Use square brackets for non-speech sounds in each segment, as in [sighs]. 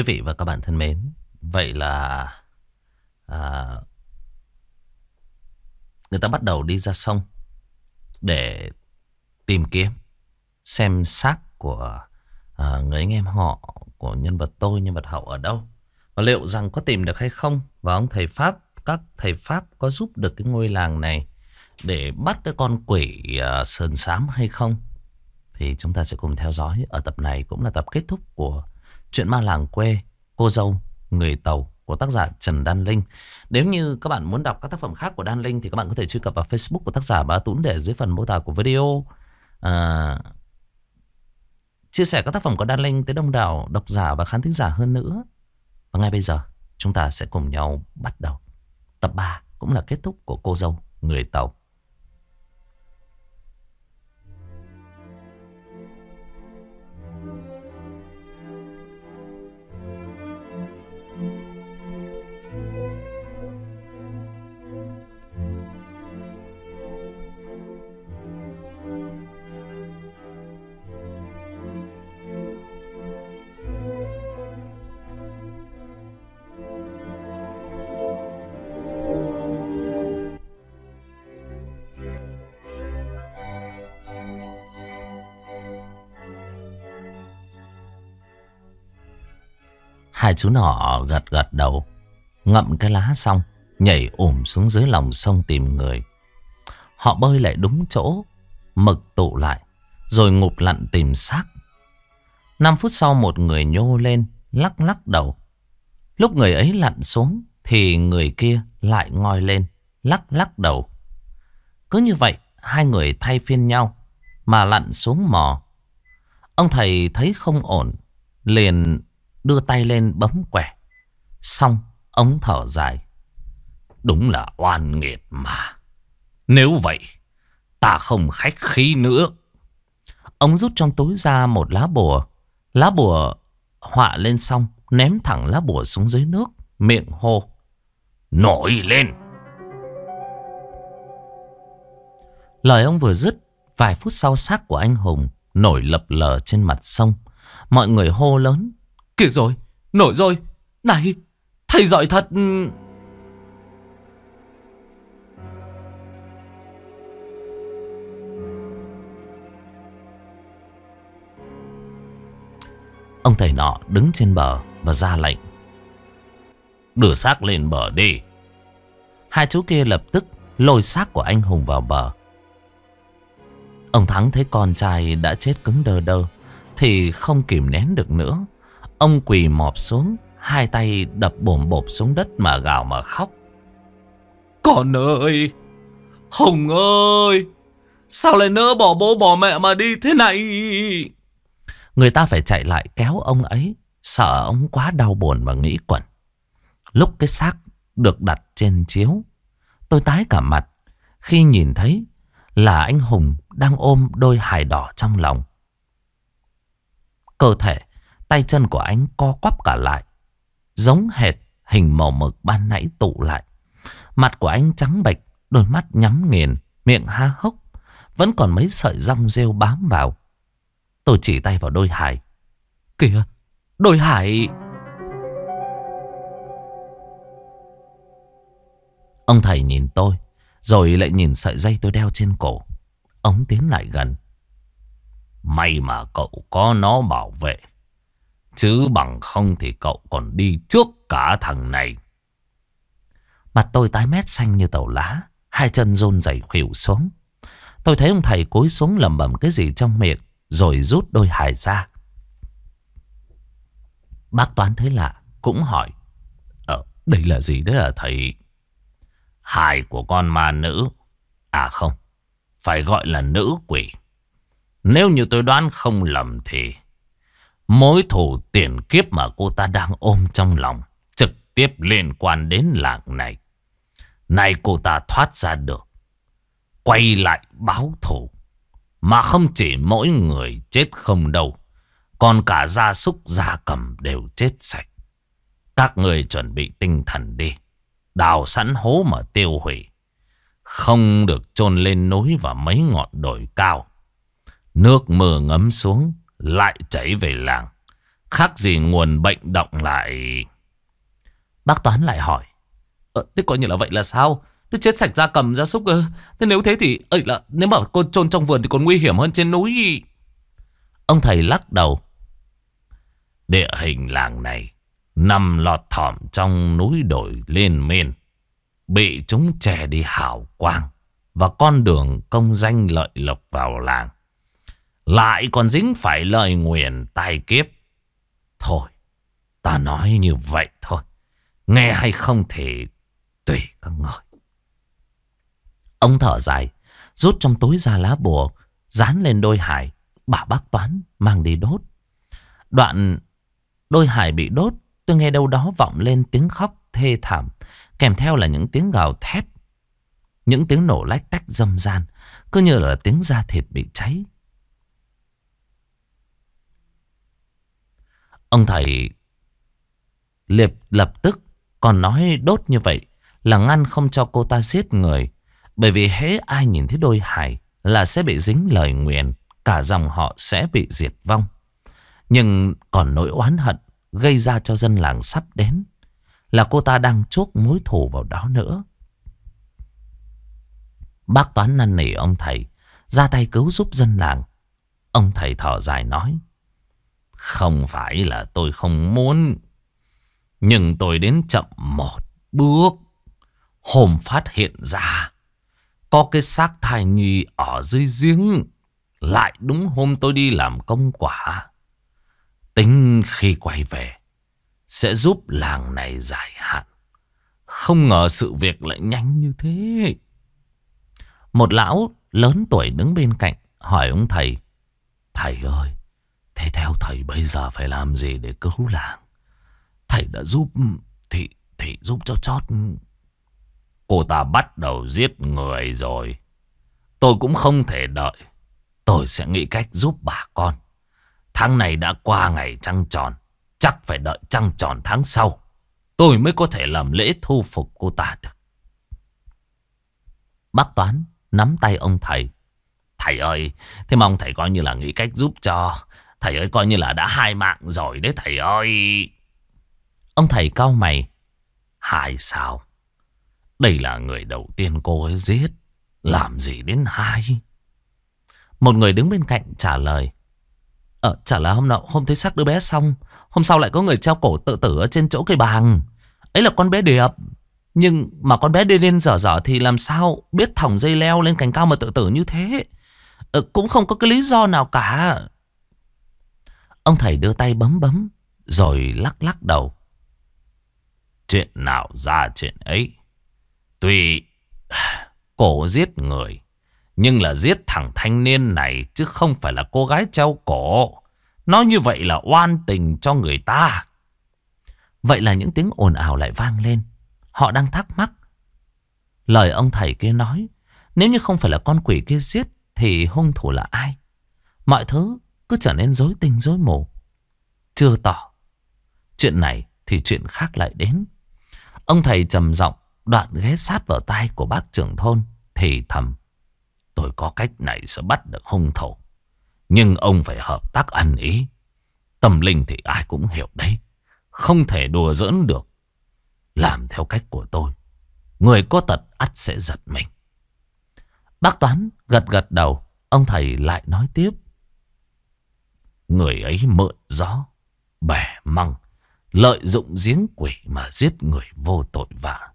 Quý vị và các bạn thân mến, vậy là à, người ta bắt đầu đi ra sông để tìm kiếm, xem xác của à, người anh em họ, của nhân vật tôi, nhân vật hậu ở đâu. Và liệu rằng có tìm được hay không? Và ông thầy Pháp, các thầy Pháp có giúp được cái ngôi làng này để bắt cái con quỷ à, sườn xám hay không? Thì chúng ta sẽ cùng theo dõi ở tập này cũng là tập kết thúc của Chuyện ma làng quê, cô dâu, người tàu của tác giả Trần Đan Linh. Nếu như các bạn muốn đọc các tác phẩm khác của Đan Linh thì các bạn có thể truy cập vào Facebook của tác giả Bá Tún để dưới phần mô tả của video. À, chia sẻ các tác phẩm của Đan Linh tới đông đảo độc giả và khán thính giả hơn nữa. Và ngay bây giờ chúng ta sẽ cùng nhau bắt đầu tập 3 cũng là kết thúc của cô dâu người tàu. Hai chú nọ gật gật đầu Ngậm cái lá xong Nhảy ủm xuống dưới lòng sông tìm người Họ bơi lại đúng chỗ Mực tụ lại Rồi ngụp lặn tìm xác 5 phút sau một người nhô lên Lắc lắc đầu Lúc người ấy lặn xuống Thì người kia lại ngoi lên Lắc lắc đầu Cứ như vậy hai người thay phiên nhau Mà lặn xuống mò Ông thầy thấy không ổn Liền đưa tay lên bấm quẻ. Xong, ống thở dài. Đúng là oan nghiệt mà. Nếu vậy, ta không khách khí nữa. Ông rút trong túi ra một lá bùa. Lá bùa họa lên xong, ném thẳng lá bùa xuống dưới nước, miệng hô. Nổi lên! Lời ông vừa dứt, vài phút sau xác của anh Hùng nổi lập lờ trên mặt sông. Mọi người hô lớn, Kìa rồi, nổi rồi. Này, thầy giỏi thật... Ông thầy nọ đứng trên bờ và ra lệnh. Đưa xác lên bờ đi. Hai chú kia lập tức lôi xác của anh Hùng vào bờ. Ông Thắng thấy con trai đã chết cứng đơ đơ thì không kìm nén được nữa. Ông quỳ mọp xuống, hai tay đập bồm bộp xuống đất mà gào mà khóc. Con ơi! Hồng ơi! Sao lại nỡ bỏ bố bỏ mẹ mà đi thế này? Người ta phải chạy lại kéo ông ấy, sợ ông quá đau buồn mà nghĩ quẩn. Lúc cái xác được đặt trên chiếu, tôi tái cả mặt khi nhìn thấy là anh Hùng đang ôm đôi hài đỏ trong lòng. Cơ thể Tay chân của anh co quắp cả lại. Giống hệt hình màu mực ban nãy tụ lại. Mặt của anh trắng bệch, đôi mắt nhắm nghiền, miệng há hốc. Vẫn còn mấy sợi rong rêu bám vào. Tôi chỉ tay vào đôi hải. Kìa, đôi hải... Ông thầy nhìn tôi, rồi lại nhìn sợi dây tôi đeo trên cổ. Ông tiến lại gần. May mà cậu có nó bảo vệ Chứ bằng không thì cậu còn đi trước cả thằng này. Mặt tôi tái mét xanh như tàu lá. Hai chân run rẩy khỉu xuống. Tôi thấy ông thầy cúi xuống lầm bầm cái gì trong miệng. Rồi rút đôi hài ra. Bác Toán thấy lạ. Cũng hỏi. Ờ, đây là gì đấy à thầy? Hài của con ma nữ. À không. Phải gọi là nữ quỷ. Nếu như tôi đoán không lầm thì Mối thủ tiền kiếp mà cô ta đang ôm trong lòng trực tiếp liên quan đến làng này. Nay cô ta thoát ra được. Quay lại báo thủ. Mà không chỉ mỗi người chết không đâu. Còn cả gia súc gia cầm đều chết sạch. Các người chuẩn bị tinh thần đi. Đào sẵn hố mà tiêu hủy. Không được chôn lên núi và mấy ngọn đồi cao. Nước mưa ngấm xuống lại chảy về làng. Khác gì nguồn bệnh động lại... Bác Toán lại hỏi. Ờ, thế coi như là vậy là sao? Nó chết sạch ra cầm ra súc cơ. Thế nếu thế thì... ơi là Nếu mà con trôn trong vườn thì còn nguy hiểm hơn trên núi. Ông thầy lắc đầu. Địa hình làng này nằm lọt thỏm trong núi đồi lên men. Bị chúng chè đi hảo quang và con đường công danh lợi lộc vào làng. Lại còn dính phải lời nguyền tai kiếp. Thôi, ta nói như vậy thôi. Nghe hay không thì tùy các người. Ông thở dài, rút trong túi ra lá bùa, dán lên đôi hải, bà bác Toán mang đi đốt. Đoạn đôi hải bị đốt, tôi nghe đâu đó vọng lên tiếng khóc thê thảm, kèm theo là những tiếng gào thét. Những tiếng nổ lách tách dâm gian, cứ như là tiếng da thịt bị cháy. Ông thầy liệp lập tức còn nói đốt như vậy là ngăn không cho cô ta giết người. Bởi vì hễ ai nhìn thấy đôi hài là sẽ bị dính lời nguyện, cả dòng họ sẽ bị diệt vong. Nhưng còn nỗi oán hận gây ra cho dân làng sắp đến là cô ta đang chuốc mối thù vào đó nữa. Bác Toán năn nỉ ông thầy ra tay cứu giúp dân làng. Ông thầy thở dài nói. Không phải là tôi không muốn. Nhưng tôi đến chậm một bước. Hôm phát hiện ra. Có cái xác thai nhi ở dưới giếng. Lại đúng hôm tôi đi làm công quả. Tính khi quay về. Sẽ giúp làng này giải hạn. Không ngờ sự việc lại nhanh như thế. Một lão lớn tuổi đứng bên cạnh hỏi ông thầy. Thầy ơi, Thế theo thầy bây giờ phải làm gì để cứu làng? Thầy đã giúp... Thì, thì giúp cho chót... Cô ta bắt đầu giết người rồi. Tôi cũng không thể đợi. Tôi sẽ nghĩ cách giúp bà con. Tháng này đã qua ngày trăng tròn. Chắc phải đợi trăng tròn tháng sau. Tôi mới có thể làm lễ thu phục cô ta được. Bác Toán nắm tay ông thầy. Thầy ơi, thế mong thầy coi như là nghĩ cách giúp cho Thầy ơi coi như là đã hai mạng rồi đấy thầy ơi. Ông thầy cao mày. Hai sao? Đây là người đầu tiên cô ấy giết. Làm gì đến hai? Một người đứng bên cạnh trả lời. Ờ, chả là hôm nọ hôm thấy xác đứa bé xong. Hôm sau lại có người treo cổ tự tử ở trên chỗ cây bàng. Ấy là con bé Điệp. Nhưng mà con bé đi lên dở dở thì làm sao biết thòng dây leo lên cành cao mà tự tử như thế. Ờ, cũng không có cái lý do nào cả. Ông thầy đưa tay bấm bấm Rồi lắc lắc đầu Chuyện nào ra chuyện ấy Tuy [sighs] Cổ giết người Nhưng là giết thằng thanh niên này Chứ không phải là cô gái treo cổ Nói như vậy là oan tình cho người ta Vậy là những tiếng ồn ào lại vang lên Họ đang thắc mắc Lời ông thầy kia nói Nếu như không phải là con quỷ kia giết Thì hung thủ là ai Mọi thứ cứ trở nên rối tinh rối mù. Chưa tỏ. Chuyện này thì chuyện khác lại đến. Ông thầy trầm giọng đoạn ghé sát vào tai của bác trưởng thôn thì thầm. Tôi có cách này sẽ bắt được hung thủ. Nhưng ông phải hợp tác ăn ý. Tâm linh thì ai cũng hiểu đấy. Không thể đùa giỡn được. Làm theo cách của tôi. Người có tật ắt sẽ giật mình. Bác Toán gật gật đầu. Ông thầy lại nói tiếp người ấy mượn gió, bẻ măng, lợi dụng giếng quỷ mà giết người vô tội vạ.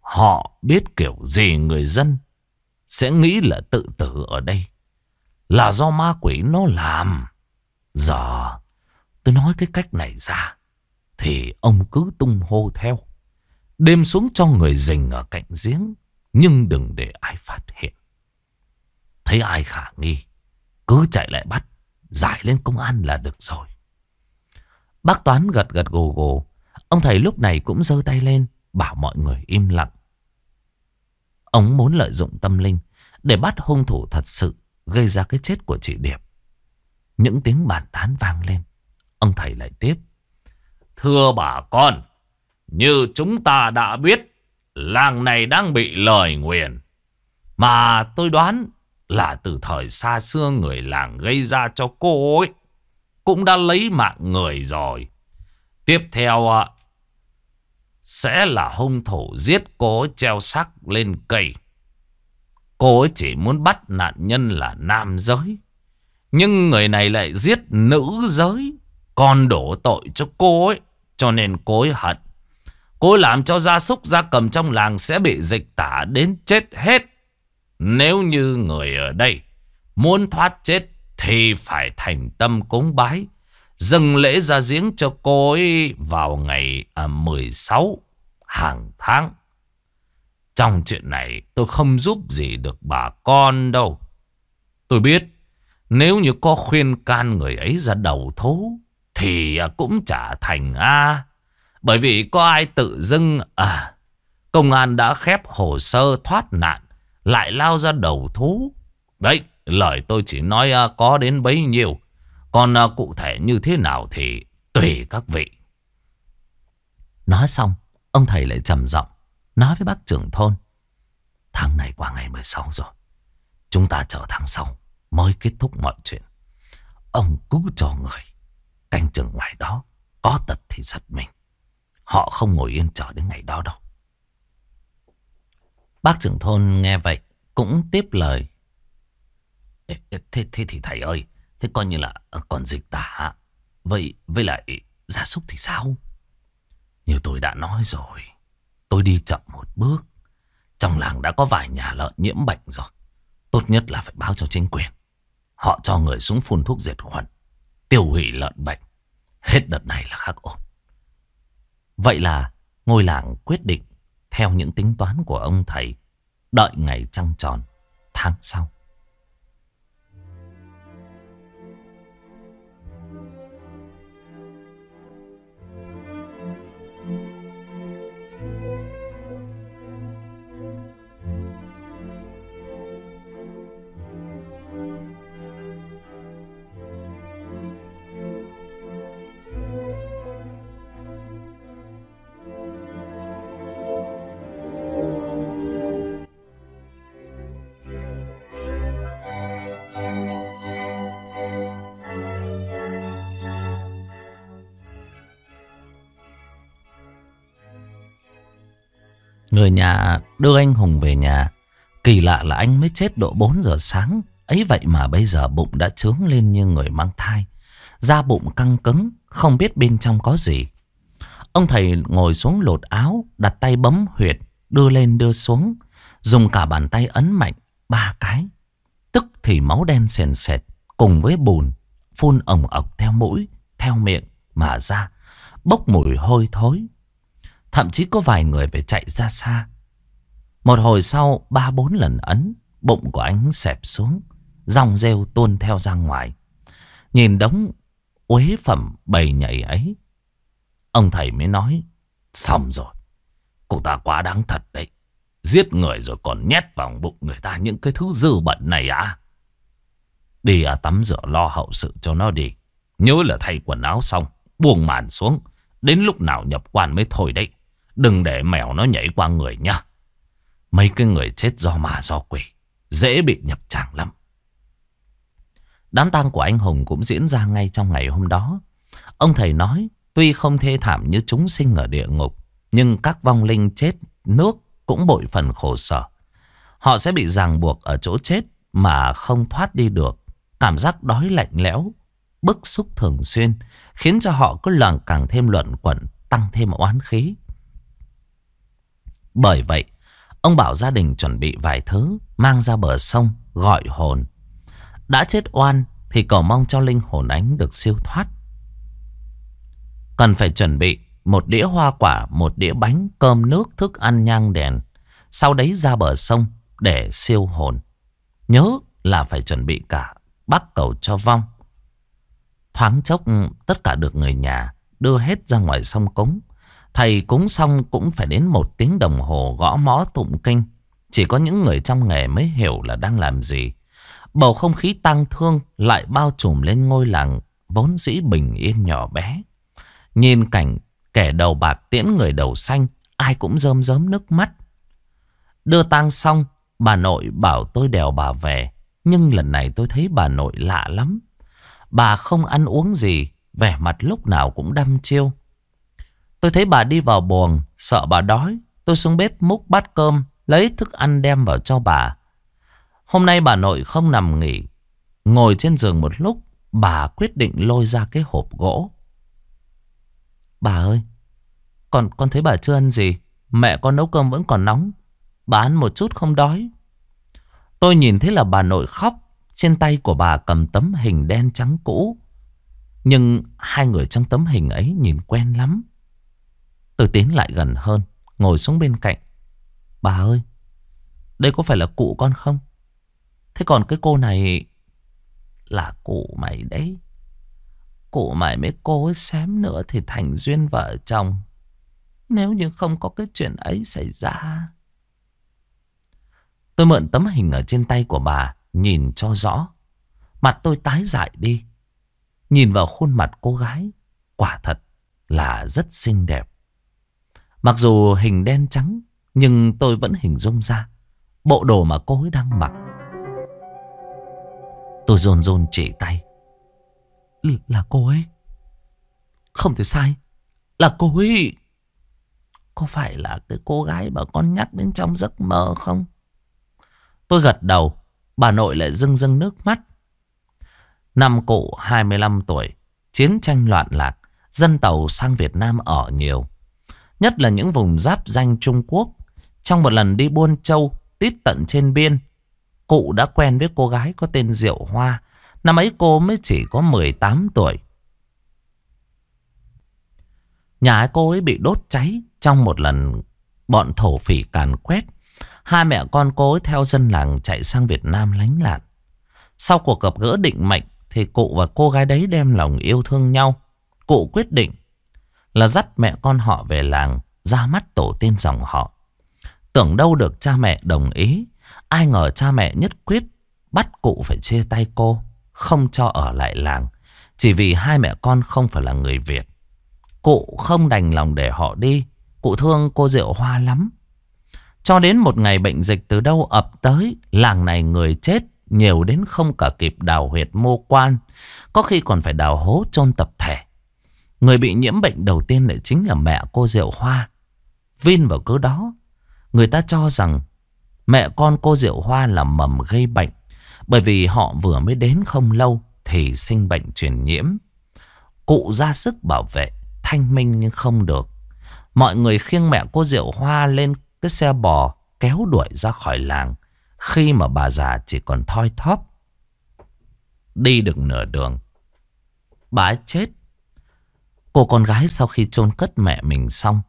Họ biết kiểu gì người dân sẽ nghĩ là tự tử ở đây. Là do ma quỷ nó làm. Giờ tôi nói cái cách này ra thì ông cứ tung hô theo. Đêm xuống cho người rình ở cạnh giếng nhưng đừng để ai phát hiện. Thấy ai khả nghi cứ chạy lại bắt giải lên công an là được rồi. Bác Toán gật gật gù gù. Ông thầy lúc này cũng giơ tay lên, bảo mọi người im lặng. Ông muốn lợi dụng tâm linh để bắt hung thủ thật sự gây ra cái chết của chị Điệp. Những tiếng bàn tán vang lên. Ông thầy lại tiếp. Thưa bà con, như chúng ta đã biết, làng này đang bị lời nguyền. Mà tôi đoán là từ thời xa xưa người làng gây ra cho cô ấy. Cũng đã lấy mạng người rồi. Tiếp theo sẽ là hung thủ giết cô ấy treo sắc lên cây. Cô ấy chỉ muốn bắt nạn nhân là nam giới. Nhưng người này lại giết nữ giới. Còn đổ tội cho cô ấy. Cho nên cô ấy hận. Cô ấy làm cho gia súc gia cầm trong làng sẽ bị dịch tả đến chết hết. Nếu như người ở đây muốn thoát chết thì phải thành tâm cúng bái. Dâng lễ ra giếng cho cô ấy vào ngày à, 16 hàng tháng. Trong chuyện này tôi không giúp gì được bà con đâu. Tôi biết nếu như có khuyên can người ấy ra đầu thú thì à, cũng chả thành A. Bởi vì có ai tự dưng à, công an đã khép hồ sơ thoát nạn lại lao ra đầu thú. Đấy, lời tôi chỉ nói à, có đến bấy nhiêu. Còn à, cụ thể như thế nào thì tùy các vị. Nói xong, ông thầy lại trầm giọng nói với bác trưởng thôn. Tháng này qua ngày 16 rồi. Chúng ta chờ tháng sau mới kết thúc mọi chuyện. Ông cứ cho người. Canh chừng ngoài đó, có tật thì giật mình. Họ không ngồi yên chờ đến ngày đó đâu. Bác trưởng thôn nghe vậy cũng tiếp lời. thế, thế thì thầy ơi, thế coi như là ờ, còn dịch tả. Vậy với lại gia súc thì sao? Như tôi đã nói rồi, tôi đi chậm một bước. Trong làng đã có vài nhà lợn nhiễm bệnh rồi. Tốt nhất là phải báo cho chính quyền. Họ cho người xuống phun thuốc diệt khuẩn, tiêu hủy lợn bệnh. Hết đợt này là khắc ổn. Vậy là ngôi làng quyết định theo những tính toán của ông thầy, đợi ngày trăng tròn, tháng sau. đưa anh Hùng về nhà. Kỳ lạ là anh mới chết độ 4 giờ sáng. Ấy vậy mà bây giờ bụng đã trướng lên như người mang thai. Da bụng căng cứng, không biết bên trong có gì. Ông thầy ngồi xuống lột áo, đặt tay bấm huyệt, đưa lên đưa xuống. Dùng cả bàn tay ấn mạnh, ba cái. Tức thì máu đen sền sệt, cùng với bùn, phun ổng ọc theo mũi, theo miệng mà ra. Bốc mùi hôi thối. Thậm chí có vài người phải chạy ra xa một hồi sau ba bốn lần ấn Bụng của anh xẹp xuống Dòng rêu tuôn theo ra ngoài Nhìn đống uế phẩm bầy nhảy ấy Ông thầy mới nói Xong rồi Cô ta quá đáng thật đấy Giết người rồi còn nhét vào bụng người ta những cái thứ dư bẩn này à Đi à tắm rửa lo hậu sự cho nó đi Nhớ là thay quần áo xong Buông màn xuống Đến lúc nào nhập quan mới thôi đấy Đừng để mèo nó nhảy qua người nha Mấy cái người chết do mà do quỷ Dễ bị nhập tràng lắm Đám tang của anh Hùng cũng diễn ra ngay trong ngày hôm đó Ông thầy nói Tuy không thê thảm như chúng sinh ở địa ngục Nhưng các vong linh chết nước Cũng bội phần khổ sở Họ sẽ bị ràng buộc ở chỗ chết Mà không thoát đi được Cảm giác đói lạnh lẽo Bức xúc thường xuyên Khiến cho họ cứ lần càng thêm luận quẩn Tăng thêm oán khí Bởi vậy Ông bảo gia đình chuẩn bị vài thứ Mang ra bờ sông gọi hồn Đã chết oan Thì cầu mong cho linh hồn ánh được siêu thoát Cần phải chuẩn bị Một đĩa hoa quả Một đĩa bánh Cơm nước Thức ăn nhang đèn Sau đấy ra bờ sông Để siêu hồn Nhớ là phải chuẩn bị cả Bác cầu cho vong Thoáng chốc tất cả được người nhà Đưa hết ra ngoài sông cống Thầy cúng xong cũng phải đến một tiếng đồng hồ gõ mó tụng kinh. Chỉ có những người trong nghề mới hiểu là đang làm gì. Bầu không khí tăng thương lại bao trùm lên ngôi làng vốn dĩ bình yên nhỏ bé. Nhìn cảnh kẻ đầu bạc tiễn người đầu xanh, ai cũng rơm rớm nước mắt. Đưa tang xong, bà nội bảo tôi đèo bà về. Nhưng lần này tôi thấy bà nội lạ lắm. Bà không ăn uống gì, vẻ mặt lúc nào cũng đăm chiêu. Tôi thấy bà đi vào buồng, sợ bà đói. Tôi xuống bếp múc bát cơm, lấy thức ăn đem vào cho bà. Hôm nay bà nội không nằm nghỉ. Ngồi trên giường một lúc, bà quyết định lôi ra cái hộp gỗ. Bà ơi, con, con thấy bà chưa ăn gì. Mẹ con nấu cơm vẫn còn nóng. Bà ăn một chút không đói. Tôi nhìn thấy là bà nội khóc. Trên tay của bà cầm tấm hình đen trắng cũ. Nhưng hai người trong tấm hình ấy nhìn quen lắm. Tôi tiến lại gần hơn Ngồi xuống bên cạnh Bà ơi Đây có phải là cụ con không Thế còn cái cô này Là cụ mày đấy Cụ mày mấy cô ấy xém nữa Thì thành duyên vợ chồng Nếu như không có cái chuyện ấy xảy ra Tôi mượn tấm hình ở trên tay của bà Nhìn cho rõ Mặt tôi tái dại đi Nhìn vào khuôn mặt cô gái Quả thật là rất xinh đẹp Mặc dù hình đen trắng Nhưng tôi vẫn hình dung ra Bộ đồ mà cô ấy đang mặc Tôi rôn rôn chỉ tay Là cô ấy Không thể sai Là cô ấy Có phải là cái cô gái mà con nhắc đến trong giấc mơ không Tôi gật đầu Bà nội lại rưng rưng nước mắt Năm cụ 25 tuổi Chiến tranh loạn lạc Dân tàu sang Việt Nam ở nhiều Nhất là những vùng giáp danh Trung Quốc. Trong một lần đi Buôn Châu, tít tận trên biên, cụ đã quen với cô gái có tên Diệu Hoa. Năm ấy cô mới chỉ có 18 tuổi. Nhà cô ấy bị đốt cháy trong một lần bọn thổ phỉ càn quét. Hai mẹ con cô ấy theo dân làng chạy sang Việt Nam lánh nạn. Sau cuộc gặp gỡ định mệnh thì cụ và cô gái đấy đem lòng yêu thương nhau. Cụ quyết định là dắt mẹ con họ về làng ra mắt tổ tiên dòng họ. Tưởng đâu được cha mẹ đồng ý, ai ngờ cha mẹ nhất quyết bắt cụ phải chia tay cô, không cho ở lại làng, chỉ vì hai mẹ con không phải là người Việt. Cụ không đành lòng để họ đi, cụ thương cô Diệu Hoa lắm. Cho đến một ngày bệnh dịch từ đâu ập tới, làng này người chết nhiều đến không cả kịp đào huyệt mô quan, có khi còn phải đào hố chôn tập thể. Người bị nhiễm bệnh đầu tiên lại chính là mẹ cô Diệu Hoa. Vin vào cớ đó, người ta cho rằng mẹ con cô Diệu Hoa là mầm gây bệnh. Bởi vì họ vừa mới đến không lâu thì sinh bệnh truyền nhiễm. Cụ ra sức bảo vệ, thanh minh nhưng không được. Mọi người khiêng mẹ cô Diệu Hoa lên cái xe bò kéo đuổi ra khỏi làng. Khi mà bà già chỉ còn thoi thóp. Đi được nửa đường. Bà chết Cô con gái sau khi chôn cất mẹ mình xong,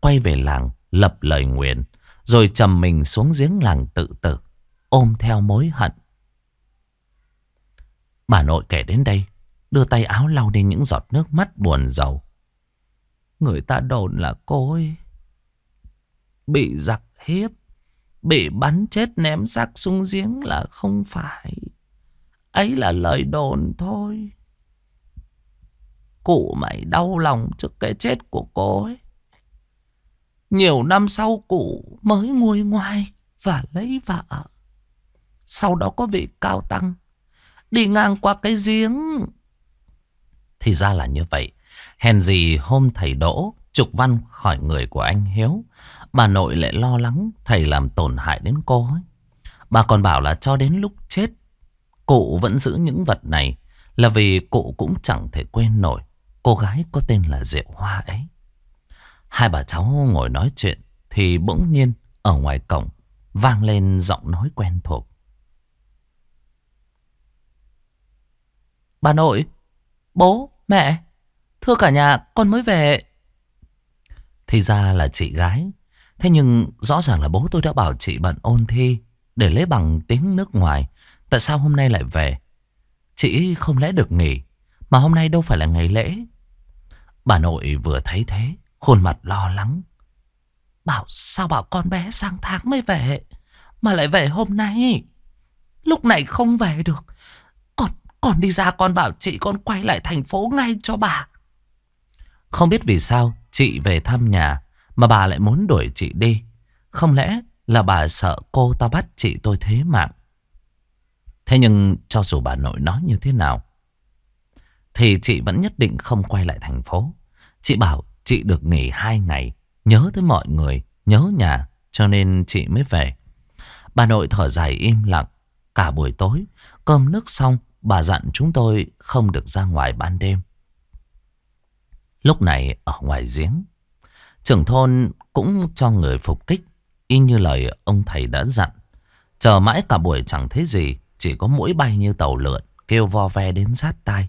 quay về làng lập lời nguyện, rồi trầm mình xuống giếng làng tự tử, ôm theo mối hận. Bà nội kể đến đây, đưa tay áo lau đi những giọt nước mắt buồn rầu. Người ta đồn là cô ấy bị giặc hiếp, bị bắn chết ném xác xuống giếng là không phải. Ấy là lời đồn thôi cụ mày đau lòng trước cái chết của cô ấy. Nhiều năm sau cụ mới nguôi ngoai và lấy vợ. Sau đó có vị cao tăng đi ngang qua cái giếng. Thì ra là như vậy. Hèn gì hôm thầy đỗ trục văn khỏi người của anh Hiếu. Bà nội lại lo lắng thầy làm tổn hại đến cô ấy. Bà còn bảo là cho đến lúc chết Cụ vẫn giữ những vật này Là vì cụ cũng chẳng thể quên nổi cô gái có tên là Diệu Hoa ấy. Hai bà cháu ngồi nói chuyện thì bỗng nhiên ở ngoài cổng vang lên giọng nói quen thuộc. Bà nội, bố, mẹ, thưa cả nhà, con mới về. Thì ra là chị gái. Thế nhưng rõ ràng là bố tôi đã bảo chị bận ôn thi để lấy bằng tiếng nước ngoài. Tại sao hôm nay lại về? Chị không lẽ được nghỉ, mà hôm nay đâu phải là ngày lễ. Bà nội vừa thấy thế, khuôn mặt lo lắng. Bảo sao bảo con bé sang tháng mới về, mà lại về hôm nay. Lúc này không về được. còn còn đi ra con bảo chị con quay lại thành phố ngay cho bà. Không biết vì sao chị về thăm nhà mà bà lại muốn đuổi chị đi. Không lẽ là bà sợ cô ta bắt chị tôi thế mạng. Thế nhưng cho dù bà nội nói như thế nào thì chị vẫn nhất định không quay lại thành phố. Chị bảo chị được nghỉ hai ngày, nhớ tới mọi người, nhớ nhà, cho nên chị mới về. Bà nội thở dài im lặng, cả buổi tối, cơm nước xong, bà dặn chúng tôi không được ra ngoài ban đêm. Lúc này ở ngoài giếng, trưởng thôn cũng cho người phục kích, y như lời ông thầy đã dặn. Chờ mãi cả buổi chẳng thấy gì, chỉ có mũi bay như tàu lượn, kêu vo ve đến sát tai.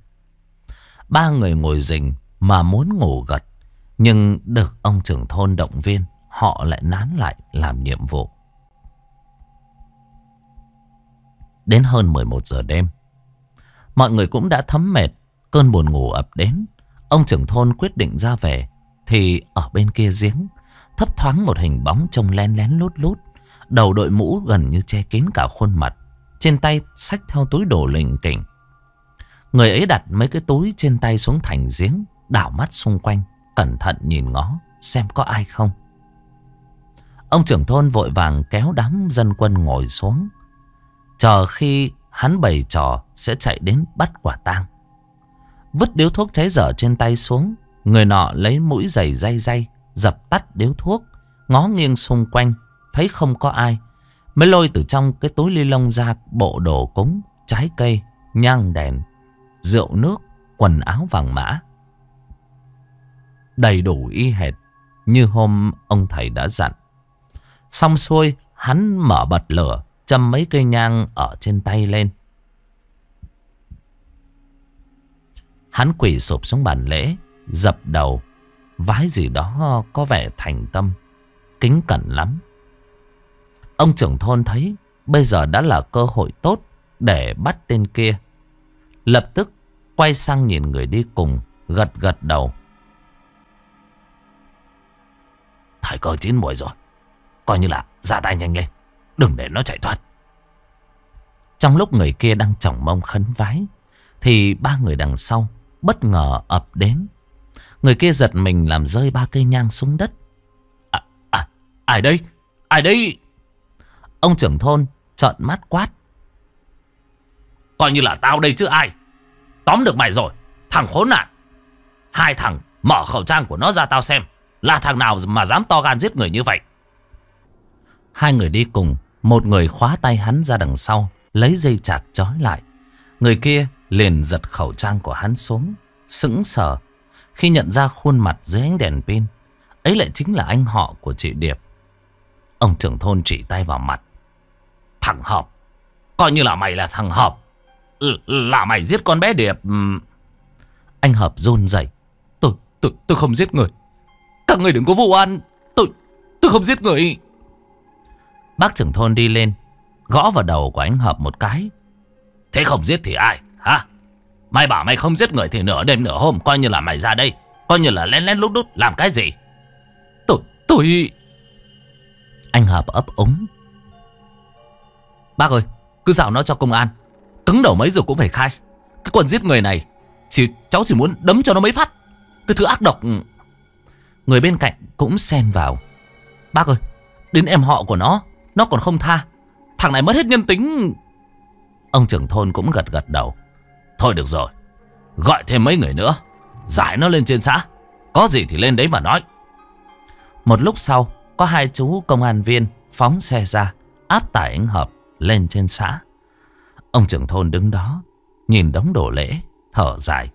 Ba người ngồi rình mà muốn ngủ gật. Nhưng được ông trưởng thôn động viên, họ lại nán lại làm nhiệm vụ. Đến hơn 11 giờ đêm, mọi người cũng đã thấm mệt, cơn buồn ngủ ập đến. Ông trưởng thôn quyết định ra về, thì ở bên kia giếng, thấp thoáng một hình bóng trông len lén lút lút. Đầu đội mũ gần như che kín cả khuôn mặt, trên tay xách theo túi đồ lình kỉnh. Người ấy đặt mấy cái túi trên tay xuống thành giếng đảo mắt xung quanh, cẩn thận nhìn ngó, xem có ai không. Ông trưởng thôn vội vàng kéo đám dân quân ngồi xuống. Chờ khi hắn bày trò sẽ chạy đến bắt quả tang. Vứt điếu thuốc cháy dở trên tay xuống, người nọ lấy mũi giày dây dây dập tắt điếu thuốc, ngó nghiêng xung quanh, thấy không có ai. Mới lôi từ trong cái túi ly lông ra bộ đồ cúng, trái cây, nhang đèn, rượu nước, quần áo vàng mã đầy đủ y hệt như hôm ông thầy đã dặn. Xong xuôi, hắn mở bật lửa, châm mấy cây nhang ở trên tay lên. Hắn quỳ sụp xuống bàn lễ, dập đầu, vái gì đó có vẻ thành tâm, kính cẩn lắm. Ông trưởng thôn thấy bây giờ đã là cơ hội tốt để bắt tên kia. Lập tức quay sang nhìn người đi cùng, gật gật đầu. Thời cơ chín muồi rồi Coi như là ra tay nhanh lên Đừng để nó chạy thoát Trong lúc người kia đang chồng mông khấn vái Thì ba người đằng sau Bất ngờ ập đến Người kia giật mình làm rơi ba cây nhang xuống đất à, à, Ai đây Ai đây Ông trưởng thôn trợn mắt quát Coi như là tao đây chứ ai Tóm được mày rồi Thằng khốn nạn Hai thằng mở khẩu trang của nó ra tao xem là thằng nào mà dám to gan giết người như vậy Hai người đi cùng Một người khóa tay hắn ra đằng sau Lấy dây chặt trói lại Người kia liền giật khẩu trang của hắn xuống Sững sờ Khi nhận ra khuôn mặt dưới ánh đèn pin Ấy lại chính là anh họ của chị Điệp Ông trưởng thôn chỉ tay vào mặt Thằng Hợp Coi như là mày là thằng Hợp Là mày giết con bé Điệp Anh Hợp run rẩy Tôi, tôi, tôi không giết người người đừng có vụ ăn Tôi tôi không giết người Bác trưởng thôn đi lên Gõ vào đầu của anh Hợp một cái Thế không giết thì ai hả Mày bảo mày không giết người thì nửa đêm nửa hôm Coi như là mày ra đây Coi như là lén lén lút lút làm cái gì Tôi tôi Anh Hợp ấp ống Bác ơi cứ dạo nó cho công an Cứng đầu mấy rồi cũng phải khai Cái quần giết người này chỉ Cháu chỉ muốn đấm cho nó mấy phát Cái thứ ác độc Người bên cạnh cũng xen vào Bác ơi Đến em họ của nó Nó còn không tha Thằng này mất hết nhân tính Ông trưởng thôn cũng gật gật đầu Thôi được rồi Gọi thêm mấy người nữa Giải nó lên trên xã Có gì thì lên đấy mà nói Một lúc sau Có hai chú công an viên Phóng xe ra Áp tải anh Hợp lên trên xã Ông trưởng thôn đứng đó Nhìn đống đổ lễ Thở dài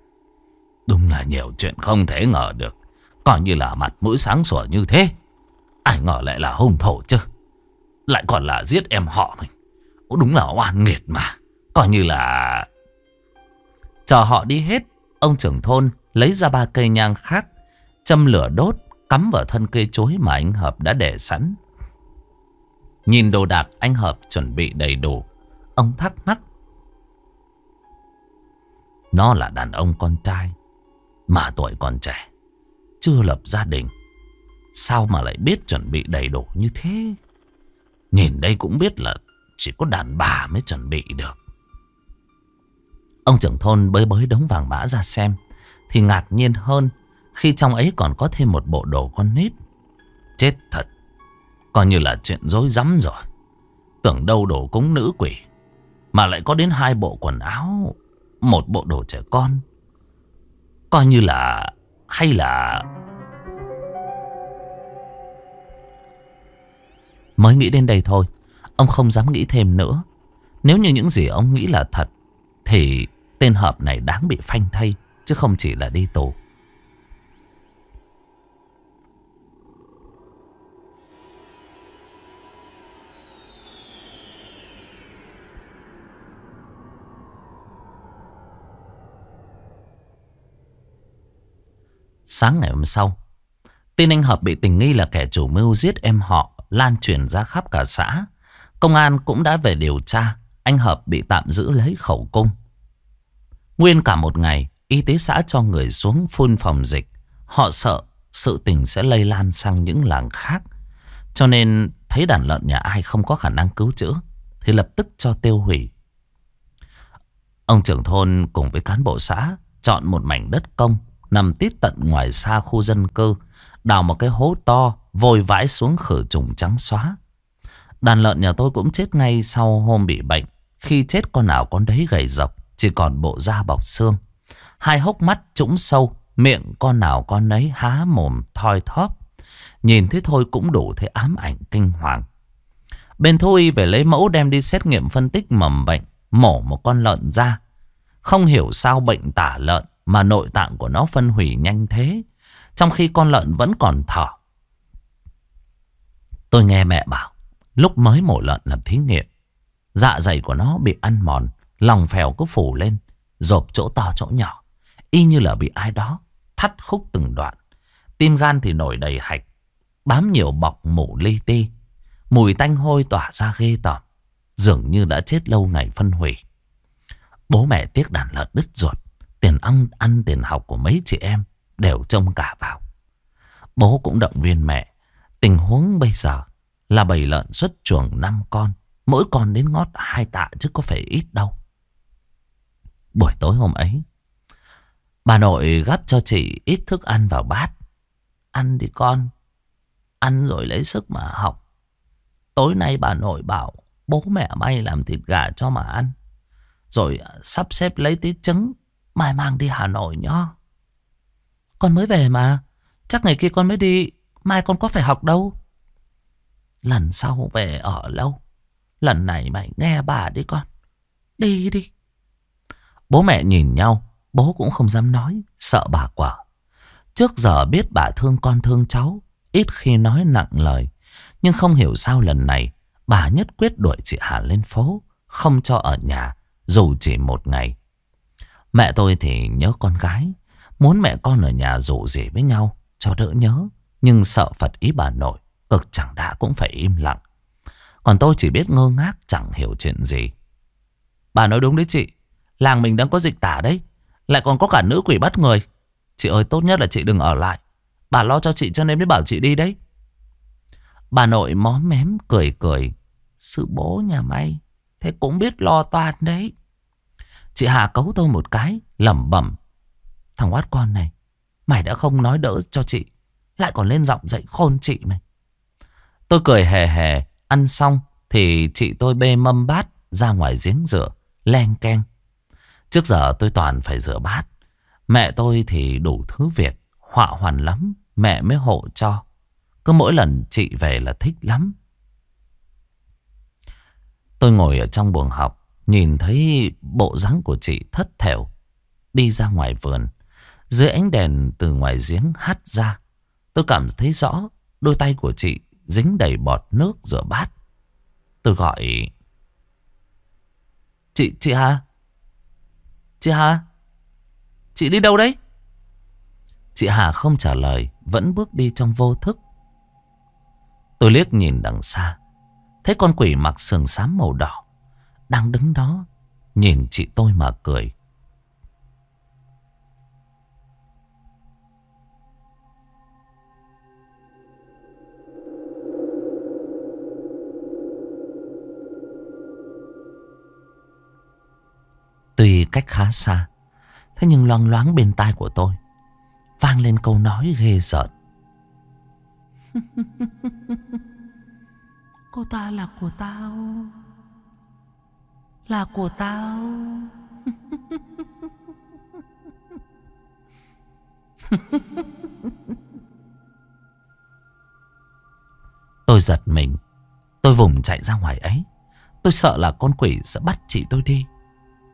Đúng là nhiều chuyện không thể ngờ được Coi như là mặt mũi sáng sủa như thế Ai ngờ lại là hung thủ chứ Lại còn là giết em họ mình cũng Đúng là oan nghiệt mà Coi như là Chờ họ đi hết Ông trưởng thôn lấy ra ba cây nhang khác Châm lửa đốt Cắm vào thân cây chối mà anh Hợp đã để sẵn Nhìn đồ đạc anh Hợp chuẩn bị đầy đủ Ông thắc mắc Nó là đàn ông con trai Mà tuổi còn trẻ chưa lập gia đình. Sao mà lại biết chuẩn bị đầy đủ như thế? Nhìn đây cũng biết là chỉ có đàn bà mới chuẩn bị được. Ông trưởng thôn bới bới đống vàng mã ra xem. Thì ngạc nhiên hơn khi trong ấy còn có thêm một bộ đồ con nít. Chết thật. Coi như là chuyện dối rắm rồi. Tưởng đâu đồ cúng nữ quỷ. Mà lại có đến hai bộ quần áo. Một bộ đồ trẻ con. Coi như là hay là... Mới nghĩ đến đây thôi, ông không dám nghĩ thêm nữa. Nếu như những gì ông nghĩ là thật, thì tên hợp này đáng bị phanh thay, chứ không chỉ là đi tù. Sáng ngày hôm sau, tin anh Hợp bị tình nghi là kẻ chủ mưu giết em họ lan truyền ra khắp cả xã. Công an cũng đã về điều tra, anh Hợp bị tạm giữ lấy khẩu cung. Nguyên cả một ngày, y tế xã cho người xuống phun phòng dịch. Họ sợ sự tình sẽ lây lan sang những làng khác. Cho nên thấy đàn lợn nhà ai không có khả năng cứu chữa thì lập tức cho tiêu hủy. Ông trưởng thôn cùng với cán bộ xã chọn một mảnh đất công nằm tít tận ngoài xa khu dân cư, đào một cái hố to, vôi vãi xuống khử trùng trắng xóa. Đàn lợn nhà tôi cũng chết ngay sau hôm bị bệnh. Khi chết con nào con đấy gầy dọc, chỉ còn bộ da bọc xương. Hai hốc mắt trũng sâu, miệng con nào con nấy há mồm thoi thóp. Nhìn thế thôi cũng đủ thấy ám ảnh kinh hoàng. Bên thú y về lấy mẫu đem đi xét nghiệm phân tích mầm bệnh, mổ một con lợn ra. Không hiểu sao bệnh tả lợn mà nội tạng của nó phân hủy nhanh thế, trong khi con lợn vẫn còn thở. Tôi nghe mẹ bảo, lúc mới mổ lợn làm thí nghiệm, dạ dày của nó bị ăn mòn, lòng phèo cứ phủ lên, rộp chỗ to chỗ nhỏ, y như là bị ai đó thắt khúc từng đoạn. Tim gan thì nổi đầy hạch, bám nhiều bọc mủ li ti, mùi tanh hôi tỏa ra ghê tởm, dường như đã chết lâu ngày phân hủy. Bố mẹ tiếc đàn lợn đứt ruột, Tiền ăn, ăn tiền học của mấy chị em đều trông cả vào. Bố cũng động viên mẹ. Tình huống bây giờ là bầy lợn xuất chuồng năm con. Mỗi con đến ngót hai tạ chứ có phải ít đâu. Buổi tối hôm ấy, bà nội gắp cho chị ít thức ăn vào bát. Ăn đi con, ăn rồi lấy sức mà học. Tối nay bà nội bảo bố mẹ may làm thịt gà cho mà ăn. Rồi sắp xếp lấy tí trứng Mai mang đi Hà Nội nhá. Con mới về mà. Chắc ngày kia con mới đi. Mai con có phải học đâu. Lần sau về ở lâu. Lần này mày nghe bà đi con. Đi đi. Bố mẹ nhìn nhau. Bố cũng không dám nói. Sợ bà quả. Trước giờ biết bà thương con thương cháu. Ít khi nói nặng lời. Nhưng không hiểu sao lần này. Bà nhất quyết đuổi chị Hà lên phố. Không cho ở nhà. Dù chỉ một ngày. Mẹ tôi thì nhớ con gái Muốn mẹ con ở nhà rủ rỉ với nhau Cho đỡ nhớ Nhưng sợ Phật ý bà nội Cực chẳng đã cũng phải im lặng Còn tôi chỉ biết ngơ ngác chẳng hiểu chuyện gì Bà nói đúng đấy chị Làng mình đang có dịch tả đấy Lại còn có cả nữ quỷ bắt người Chị ơi tốt nhất là chị đừng ở lại Bà lo cho chị cho nên mới bảo chị đi đấy Bà nội móm mém cười cười Sự bố nhà may, Thế cũng biết lo toan đấy Chị Hà cấu tôi một cái lẩm bẩm Thằng oát con này Mày đã không nói đỡ cho chị Lại còn lên giọng dạy khôn chị mày Tôi cười hề hề Ăn xong thì chị tôi bê mâm bát Ra ngoài giếng rửa Len keng Trước giờ tôi toàn phải rửa bát Mẹ tôi thì đủ thứ việc Họa hoàn lắm Mẹ mới hộ cho Cứ mỗi lần chị về là thích lắm Tôi ngồi ở trong buồng học Nhìn thấy bộ dáng của chị thất thểu Đi ra ngoài vườn Dưới ánh đèn từ ngoài giếng hắt ra Tôi cảm thấy rõ Đôi tay của chị dính đầy bọt nước rửa bát Tôi gọi Chị, chị Hà Chị Hà Chị đi đâu đấy Chị Hà không trả lời Vẫn bước đi trong vô thức Tôi liếc nhìn đằng xa Thấy con quỷ mặc sườn xám màu đỏ đang đứng đó nhìn chị tôi mà cười. Tuy cách khá xa, thế nhưng loang loáng bên tai của tôi vang lên câu nói ghê rợn. [laughs] cô ta là của tao là của tao Tôi giật mình Tôi vùng chạy ra ngoài ấy Tôi sợ là con quỷ sẽ bắt chị tôi đi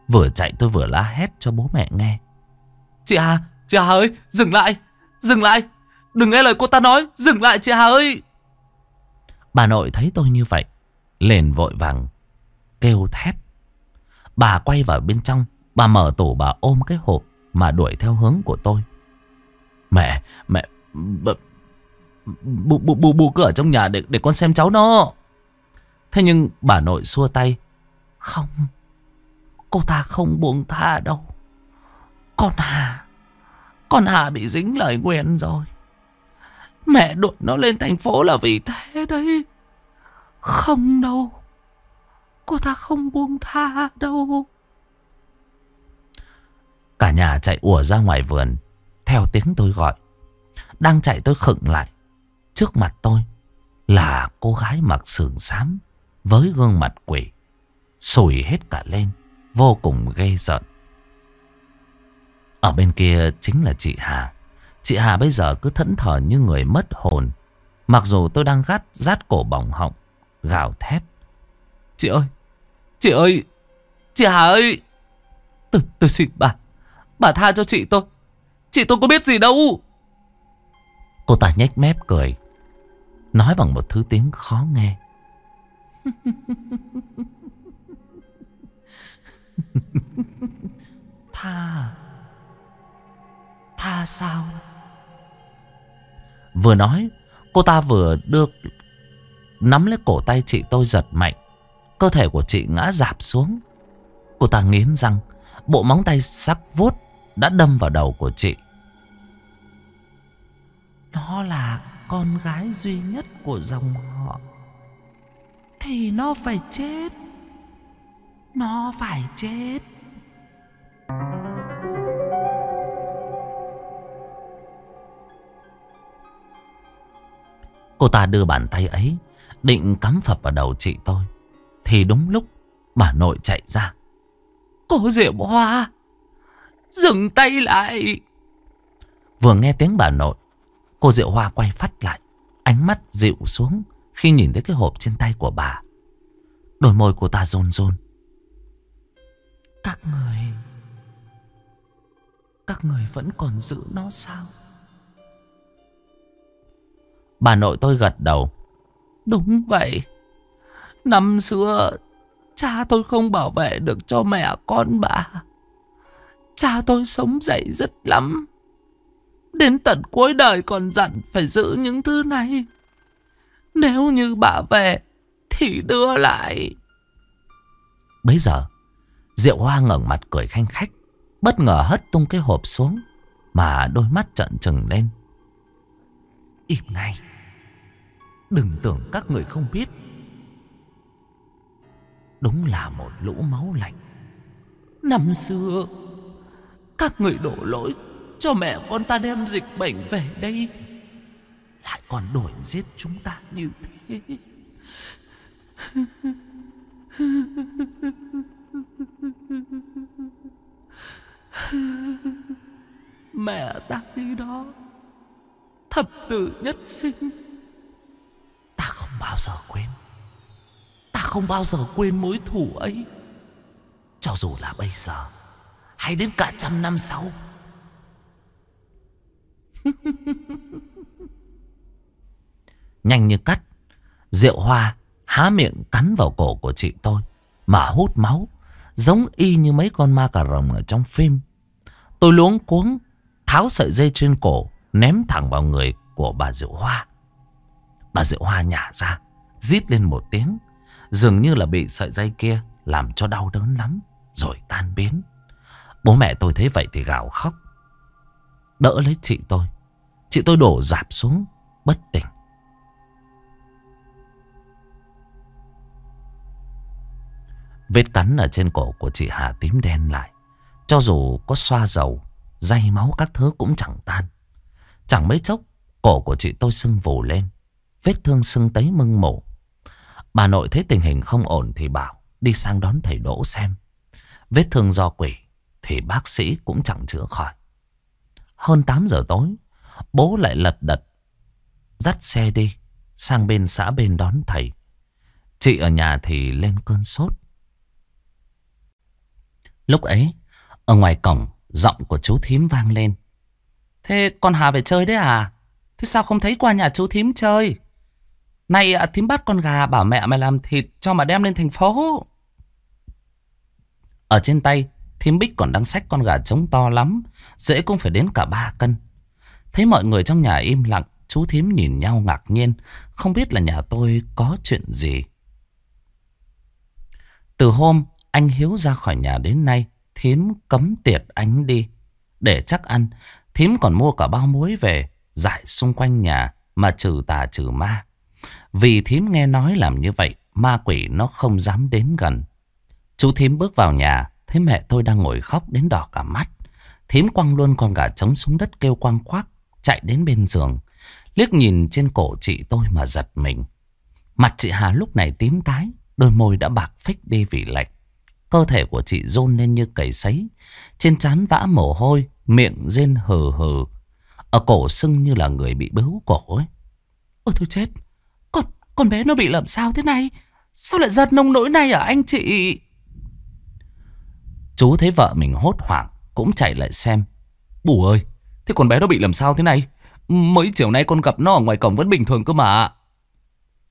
Vừa chạy tôi vừa la hét cho bố mẹ nghe Chị Hà, chị Hà ơi, dừng lại Dừng lại, đừng nghe lời cô ta nói Dừng lại chị Hà ơi Bà nội thấy tôi như vậy Liền vội vàng kêu thét Bà quay vào bên trong Bà mở tủ bà ôm cái hộp Mà đuổi theo hướng của tôi Mẹ mẹ Bù bù bù, bù cửa trong nhà để, để con xem cháu nó Thế nhưng bà nội xua tay Không Cô ta không buông tha đâu Con Hà Con Hà bị dính lời nguyền rồi Mẹ đuổi nó lên thành phố là vì thế đấy Không đâu Cô ta không buông tha đâu. Cả nhà chạy ùa ra ngoài vườn. Theo tiếng tôi gọi. Đang chạy tôi khựng lại. Trước mặt tôi là cô gái mặc sườn xám với gương mặt quỷ. Sùi hết cả lên. Vô cùng ghê giận. Ở bên kia chính là chị Hà. Chị Hà bây giờ cứ thẫn thờ như người mất hồn. Mặc dù tôi đang gắt rát cổ bỏng họng, gào thét. Chị ơi, Chị ơi Chị Hà ơi Tôi, tôi xin bà Bà tha cho chị tôi Chị tôi có biết gì đâu Cô ta nhếch mép cười Nói bằng một thứ tiếng khó nghe [laughs] Tha Tha sao Vừa nói Cô ta vừa được Nắm lấy cổ tay chị tôi giật mạnh Cơ thể của chị ngã dạp xuống Cô ta nghiến răng Bộ móng tay sắc vuốt Đã đâm vào đầu của chị Nó là con gái duy nhất của dòng họ Thì nó phải chết Nó phải chết Cô ta đưa bàn tay ấy Định cắm phập vào đầu chị tôi thì đúng lúc bà nội chạy ra Cô Diệu Hoa Dừng tay lại Vừa nghe tiếng bà nội Cô Diệu Hoa quay phát lại Ánh mắt dịu xuống Khi nhìn thấy cái hộp trên tay của bà Đôi môi của ta rôn rôn Các người Các người vẫn còn giữ nó sao Bà nội tôi gật đầu Đúng vậy Năm xưa Cha tôi không bảo vệ được cho mẹ con bà Cha tôi sống dậy rất lắm Đến tận cuối đời còn dặn phải giữ những thứ này Nếu như bà về Thì đưa lại Bấy giờ Diệu Hoa ngẩng mặt cười khanh khách Bất ngờ hất tung cái hộp xuống Mà đôi mắt trợn trừng lên Im ngay Đừng tưởng các người không biết Đúng là một lũ máu lạnh Năm xưa Các người đổ lỗi Cho mẹ con ta đem dịch bệnh về đây Lại còn đổi giết chúng ta như thế Mẹ ta đi đó Thập tử nhất sinh Ta không bao giờ quên Ta không bao giờ quên mối thù ấy Cho dù là bây giờ Hay đến cả trăm năm sau [laughs] Nhanh như cắt Rượu hoa há miệng cắn vào cổ của chị tôi Mà hút máu Giống y như mấy con ma cà rồng ở trong phim Tôi luống cuống Tháo sợi dây trên cổ Ném thẳng vào người của bà Diệu Hoa Bà Diệu Hoa nhả ra Rít lên một tiếng Dường như là bị sợi dây kia làm cho đau đớn lắm. Rồi tan biến. Bố mẹ tôi thấy vậy thì gào khóc. Đỡ lấy chị tôi. Chị tôi đổ dạp xuống. Bất tỉnh. Vết cắn ở trên cổ của chị Hà tím đen lại. Cho dù có xoa dầu, dây máu các thứ cũng chẳng tan. Chẳng mấy chốc, cổ của chị tôi sưng vù lên. Vết thương sưng tấy mưng mổ. Bà nội thấy tình hình không ổn thì bảo đi sang đón thầy Đỗ xem. Vết thương do quỷ thì bác sĩ cũng chẳng chữa khỏi. Hơn 8 giờ tối, bố lại lật đật dắt xe đi sang bên xã bên đón thầy. Chị ở nhà thì lên cơn sốt. Lúc ấy, ở ngoài cổng, giọng của chú thím vang lên. Thế con Hà về chơi đấy à? Thế sao không thấy qua nhà chú thím chơi? Này à, thím bắt con gà bảo mẹ mày làm thịt cho mà đem lên thành phố. Ở trên tay, thím bích còn đang xách con gà trống to lắm, dễ cũng phải đến cả ba cân. Thấy mọi người trong nhà im lặng, chú thím nhìn nhau ngạc nhiên, không biết là nhà tôi có chuyện gì. Từ hôm anh Hiếu ra khỏi nhà đến nay, thím cấm tiệt anh đi. Để chắc ăn, thím còn mua cả bao muối về, giải xung quanh nhà mà trừ tà trừ ma. Vì thím nghe nói làm như vậy, ma quỷ nó không dám đến gần. Chú thím bước vào nhà, thấy mẹ tôi đang ngồi khóc đến đỏ cả mắt. Thím quăng luôn con gà trống xuống đất kêu quang khoác, chạy đến bên giường. Liếc nhìn trên cổ chị tôi mà giật mình. Mặt chị Hà lúc này tím tái, đôi môi đã bạc phách đi vì lạnh. Cơ thể của chị rôn lên như cầy sấy, trên trán vã mồ hôi, miệng rên hờ hờ Ở cổ sưng như là người bị bướu cổ ấy. Ôi tôi chết, con bé nó bị làm sao thế này Sao lại giật nông nỗi này à, anh chị Chú thấy vợ mình hốt hoảng Cũng chạy lại xem Bù ơi Thế con bé nó bị làm sao thế này Mới chiều nay con gặp nó ở ngoài cổng vẫn bình thường cơ mà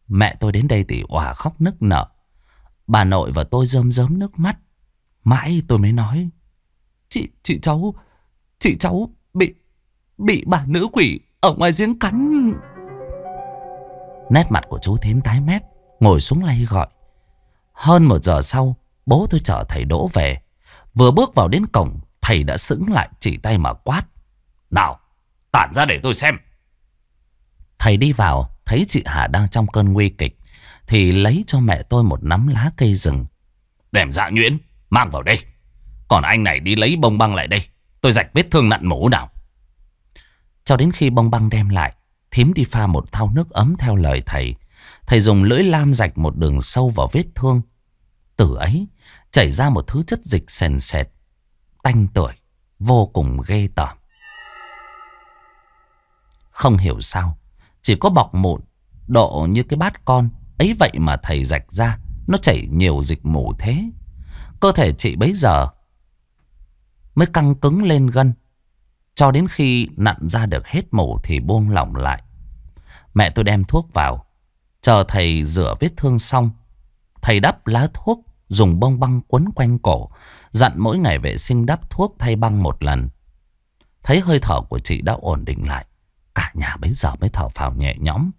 Mẹ tôi đến đây thì hòa khóc nức nở Bà nội và tôi rơm rớm nước mắt Mãi tôi mới nói Chị chị cháu Chị cháu bị Bị bà nữ quỷ Ở ngoài giếng cắn Nét mặt của chú thím tái mét Ngồi xuống lay gọi Hơn một giờ sau Bố tôi chở thầy Đỗ về Vừa bước vào đến cổng Thầy đã sững lại chỉ tay mà quát Nào tản ra để tôi xem Thầy đi vào Thấy chị Hà đang trong cơn nguy kịch Thì lấy cho mẹ tôi một nắm lá cây rừng Đem dạ nhuyễn Mang vào đây Còn anh này đi lấy bông băng lại đây Tôi rạch vết thương nặn mũ nào Cho đến khi bông băng đem lại Thím đi pha một thao nước ấm theo lời thầy. Thầy dùng lưỡi lam rạch một đường sâu vào vết thương. Từ ấy, chảy ra một thứ chất dịch sền sệt, tanh tuổi, vô cùng ghê tởm. Không hiểu sao, chỉ có bọc mụn, độ như cái bát con, ấy vậy mà thầy rạch ra, nó chảy nhiều dịch mù thế. Cơ thể chị bấy giờ mới căng cứng lên gân, cho đến khi nặn ra được hết mổ thì buông lỏng lại. Mẹ tôi đem thuốc vào. Chờ thầy rửa vết thương xong. Thầy đắp lá thuốc dùng bông băng quấn quanh cổ. Dặn mỗi ngày vệ sinh đắp thuốc thay băng một lần. Thấy hơi thở của chị đã ổn định lại. Cả nhà bấy giờ mới thở phào nhẹ nhõm.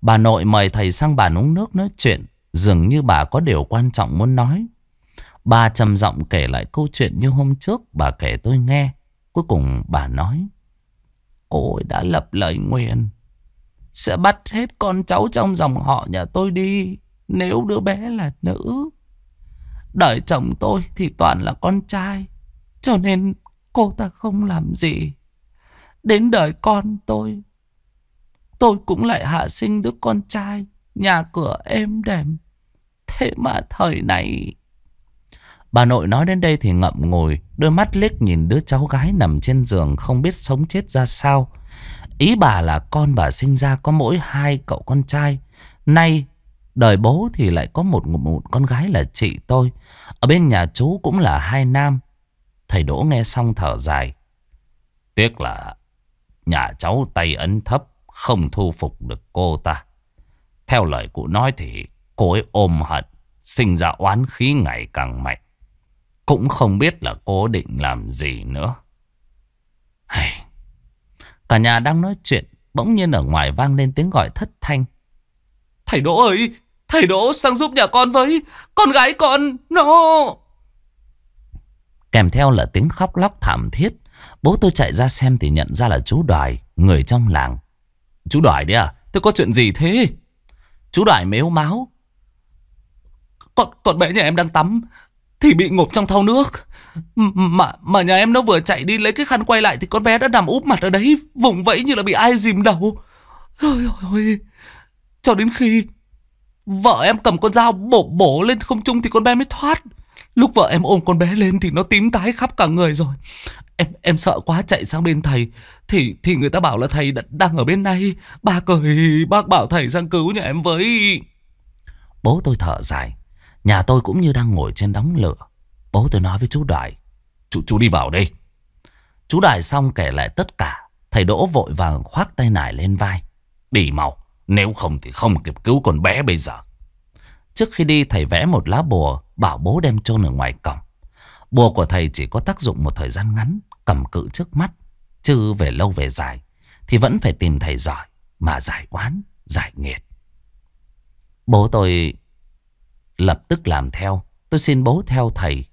Bà nội mời thầy sang bàn uống nước nói chuyện. Dường như bà có điều quan trọng muốn nói. Bà trầm giọng kể lại câu chuyện như hôm trước bà kể tôi nghe. Cuối cùng bà nói Cô ấy đã lập lời nguyện Sẽ bắt hết con cháu trong dòng họ nhà tôi đi Nếu đứa bé là nữ Đời chồng tôi thì toàn là con trai Cho nên cô ta không làm gì Đến đời con tôi Tôi cũng lại hạ sinh đứa con trai Nhà cửa êm đềm Thế mà thời này Bà nội nói đến đây thì ngậm ngùi Đôi mắt liếc nhìn đứa cháu gái nằm trên giường không biết sống chết ra sao. Ý bà là con bà sinh ra có mỗi hai cậu con trai. Nay đời bố thì lại có một, một con gái là chị tôi. Ở bên nhà chú cũng là hai nam. Thầy Đỗ nghe xong thở dài. Tiếc là nhà cháu tay ấn thấp không thu phục được cô ta. Theo lời cụ nói thì cô ấy ôm hận, sinh ra oán khí ngày càng mạnh. Cũng không biết là cô định làm gì nữa. Hey, Cả nhà đang nói chuyện, bỗng nhiên ở ngoài vang lên tiếng gọi thất thanh. Thầy Đỗ ơi, thầy Đỗ sang giúp nhà con với, con gái con, nó... No. Kèm theo là tiếng khóc lóc thảm thiết. Bố tôi chạy ra xem thì nhận ra là chú Đoài, người trong làng. Chú Đoài đấy à? tôi có chuyện gì thế? Chú Đoài mếu máu. Con, con bé nhà em đang tắm, thì bị ngộp trong thau nước. Mà mà nhà em nó vừa chạy đi lấy cái khăn quay lại thì con bé đã nằm úp mặt ở đấy, vùng vẫy như là bị ai dìm đầu. Ôi ôi. Cho đến khi vợ em cầm con dao bổ bổ lên không trung thì con bé mới thoát. Lúc vợ em ôm con bé lên thì nó tím tái khắp cả người rồi. Em em sợ quá chạy sang bên thầy thì thì người ta bảo là thầy đã, đang ở bên này. Ba cười, bác bảo thầy sang cứu nhà em với. Bố tôi thở dài. Nhà tôi cũng như đang ngồi trên đống lửa. Bố tôi nói với chú Đại. Chú, chú đi vào đây. Chú Đại xong kể lại tất cả. Thầy Đỗ vội vàng khoác tay nải lên vai. Đi mau. Nếu không thì không kịp cứu con bé bây giờ. Trước khi đi thầy vẽ một lá bùa bảo bố đem chôn ở ngoài cổng. Bùa của thầy chỉ có tác dụng một thời gian ngắn cầm cự trước mắt. Chứ về lâu về dài thì vẫn phải tìm thầy giỏi mà giải oán, giải nghiệt. Bố tôi Lập tức làm theo Tôi xin bố theo thầy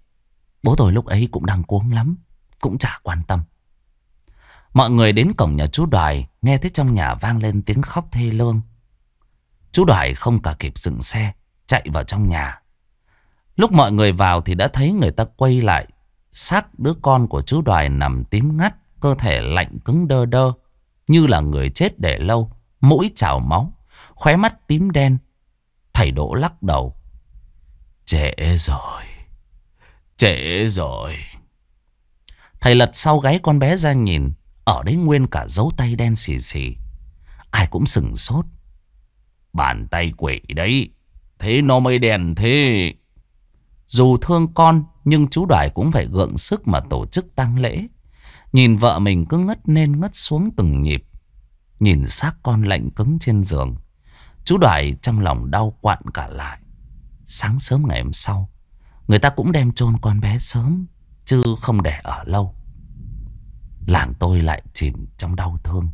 Bố tôi lúc ấy cũng đang cuống lắm Cũng chả quan tâm Mọi người đến cổng nhà chú Đoài Nghe thấy trong nhà vang lên tiếng khóc thê lương Chú Đoài không cả kịp dựng xe Chạy vào trong nhà Lúc mọi người vào thì đã thấy người ta quay lại Xác đứa con của chú Đoài nằm tím ngắt Cơ thể lạnh cứng đơ đơ Như là người chết để lâu Mũi trào máu Khóe mắt tím đen Thầy Đỗ lắc đầu Trễ rồi. Trễ rồi. Thầy lật sau gáy con bé ra nhìn. Ở đấy nguyên cả dấu tay đen xì xì. Ai cũng sừng sốt. Bàn tay quỷ đấy. Thế nó mới đèn thế. Dù thương con nhưng chú đoài cũng phải gượng sức mà tổ chức tang lễ. Nhìn vợ mình cứ ngất lên ngất xuống từng nhịp. Nhìn xác con lạnh cứng trên giường. Chú đoài trong lòng đau quặn cả lại sáng sớm ngày hôm sau người ta cũng đem chôn con bé sớm chứ không để ở lâu làng tôi lại chìm trong đau thương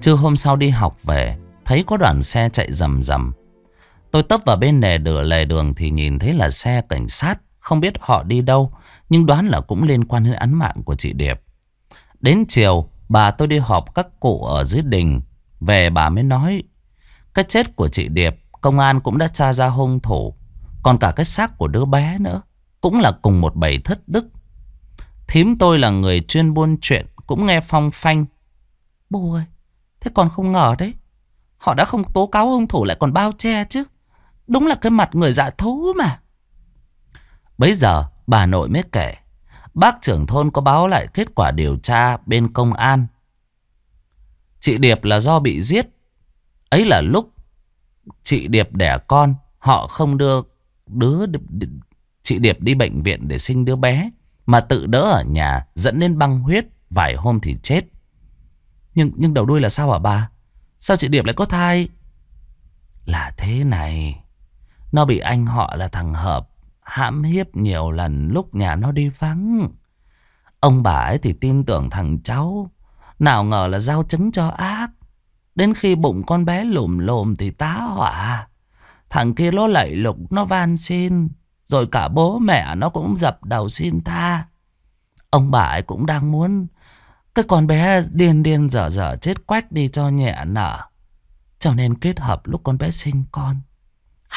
Trưa hôm sau đi học về Thấy có đoàn xe chạy rầm rầm Tôi tấp vào bên nề đường lề đường thì nhìn thấy là xe cảnh sát. Không biết họ đi đâu, nhưng đoán là cũng liên quan đến án mạng của chị Điệp. Đến chiều, bà tôi đi họp các cụ ở dưới đình. Về bà mới nói, cái chết của chị Điệp, công an cũng đã tra ra hung thủ. Còn cả cái xác của đứa bé nữa, cũng là cùng một bầy thất đức. Thím tôi là người chuyên buôn chuyện, cũng nghe phong phanh. Bố ơi, thế còn không ngờ đấy. Họ đã không tố cáo hung thủ lại còn bao che chứ. Đúng là cái mặt người dạ thú mà. Bấy giờ bà nội mới kể. Bác trưởng thôn có báo lại kết quả điều tra bên công an. Chị Điệp là do bị giết. Ấy là lúc chị Điệp đẻ con. Họ không đưa đứa chị Điệp đi bệnh viện để sinh đứa bé. Mà tự đỡ ở nhà dẫn đến băng huyết. Vài hôm thì chết. Nhưng nhưng đầu đuôi là sao hả bà? Sao chị Điệp lại có thai? Là thế này. Nó bị anh họ là thằng Hợp hãm hiếp nhiều lần lúc nhà nó đi vắng. Ông bà ấy thì tin tưởng thằng cháu. Nào ngờ là giao chứng cho ác. Đến khi bụng con bé lùm lùm thì tá hỏa. Thằng kia nó lạy lục, nó van xin. Rồi cả bố mẹ nó cũng dập đầu xin tha. Ông bà ấy cũng đang muốn cái con bé điên điên dở dở chết quách đi cho nhẹ nở. Cho nên kết hợp lúc con bé sinh con.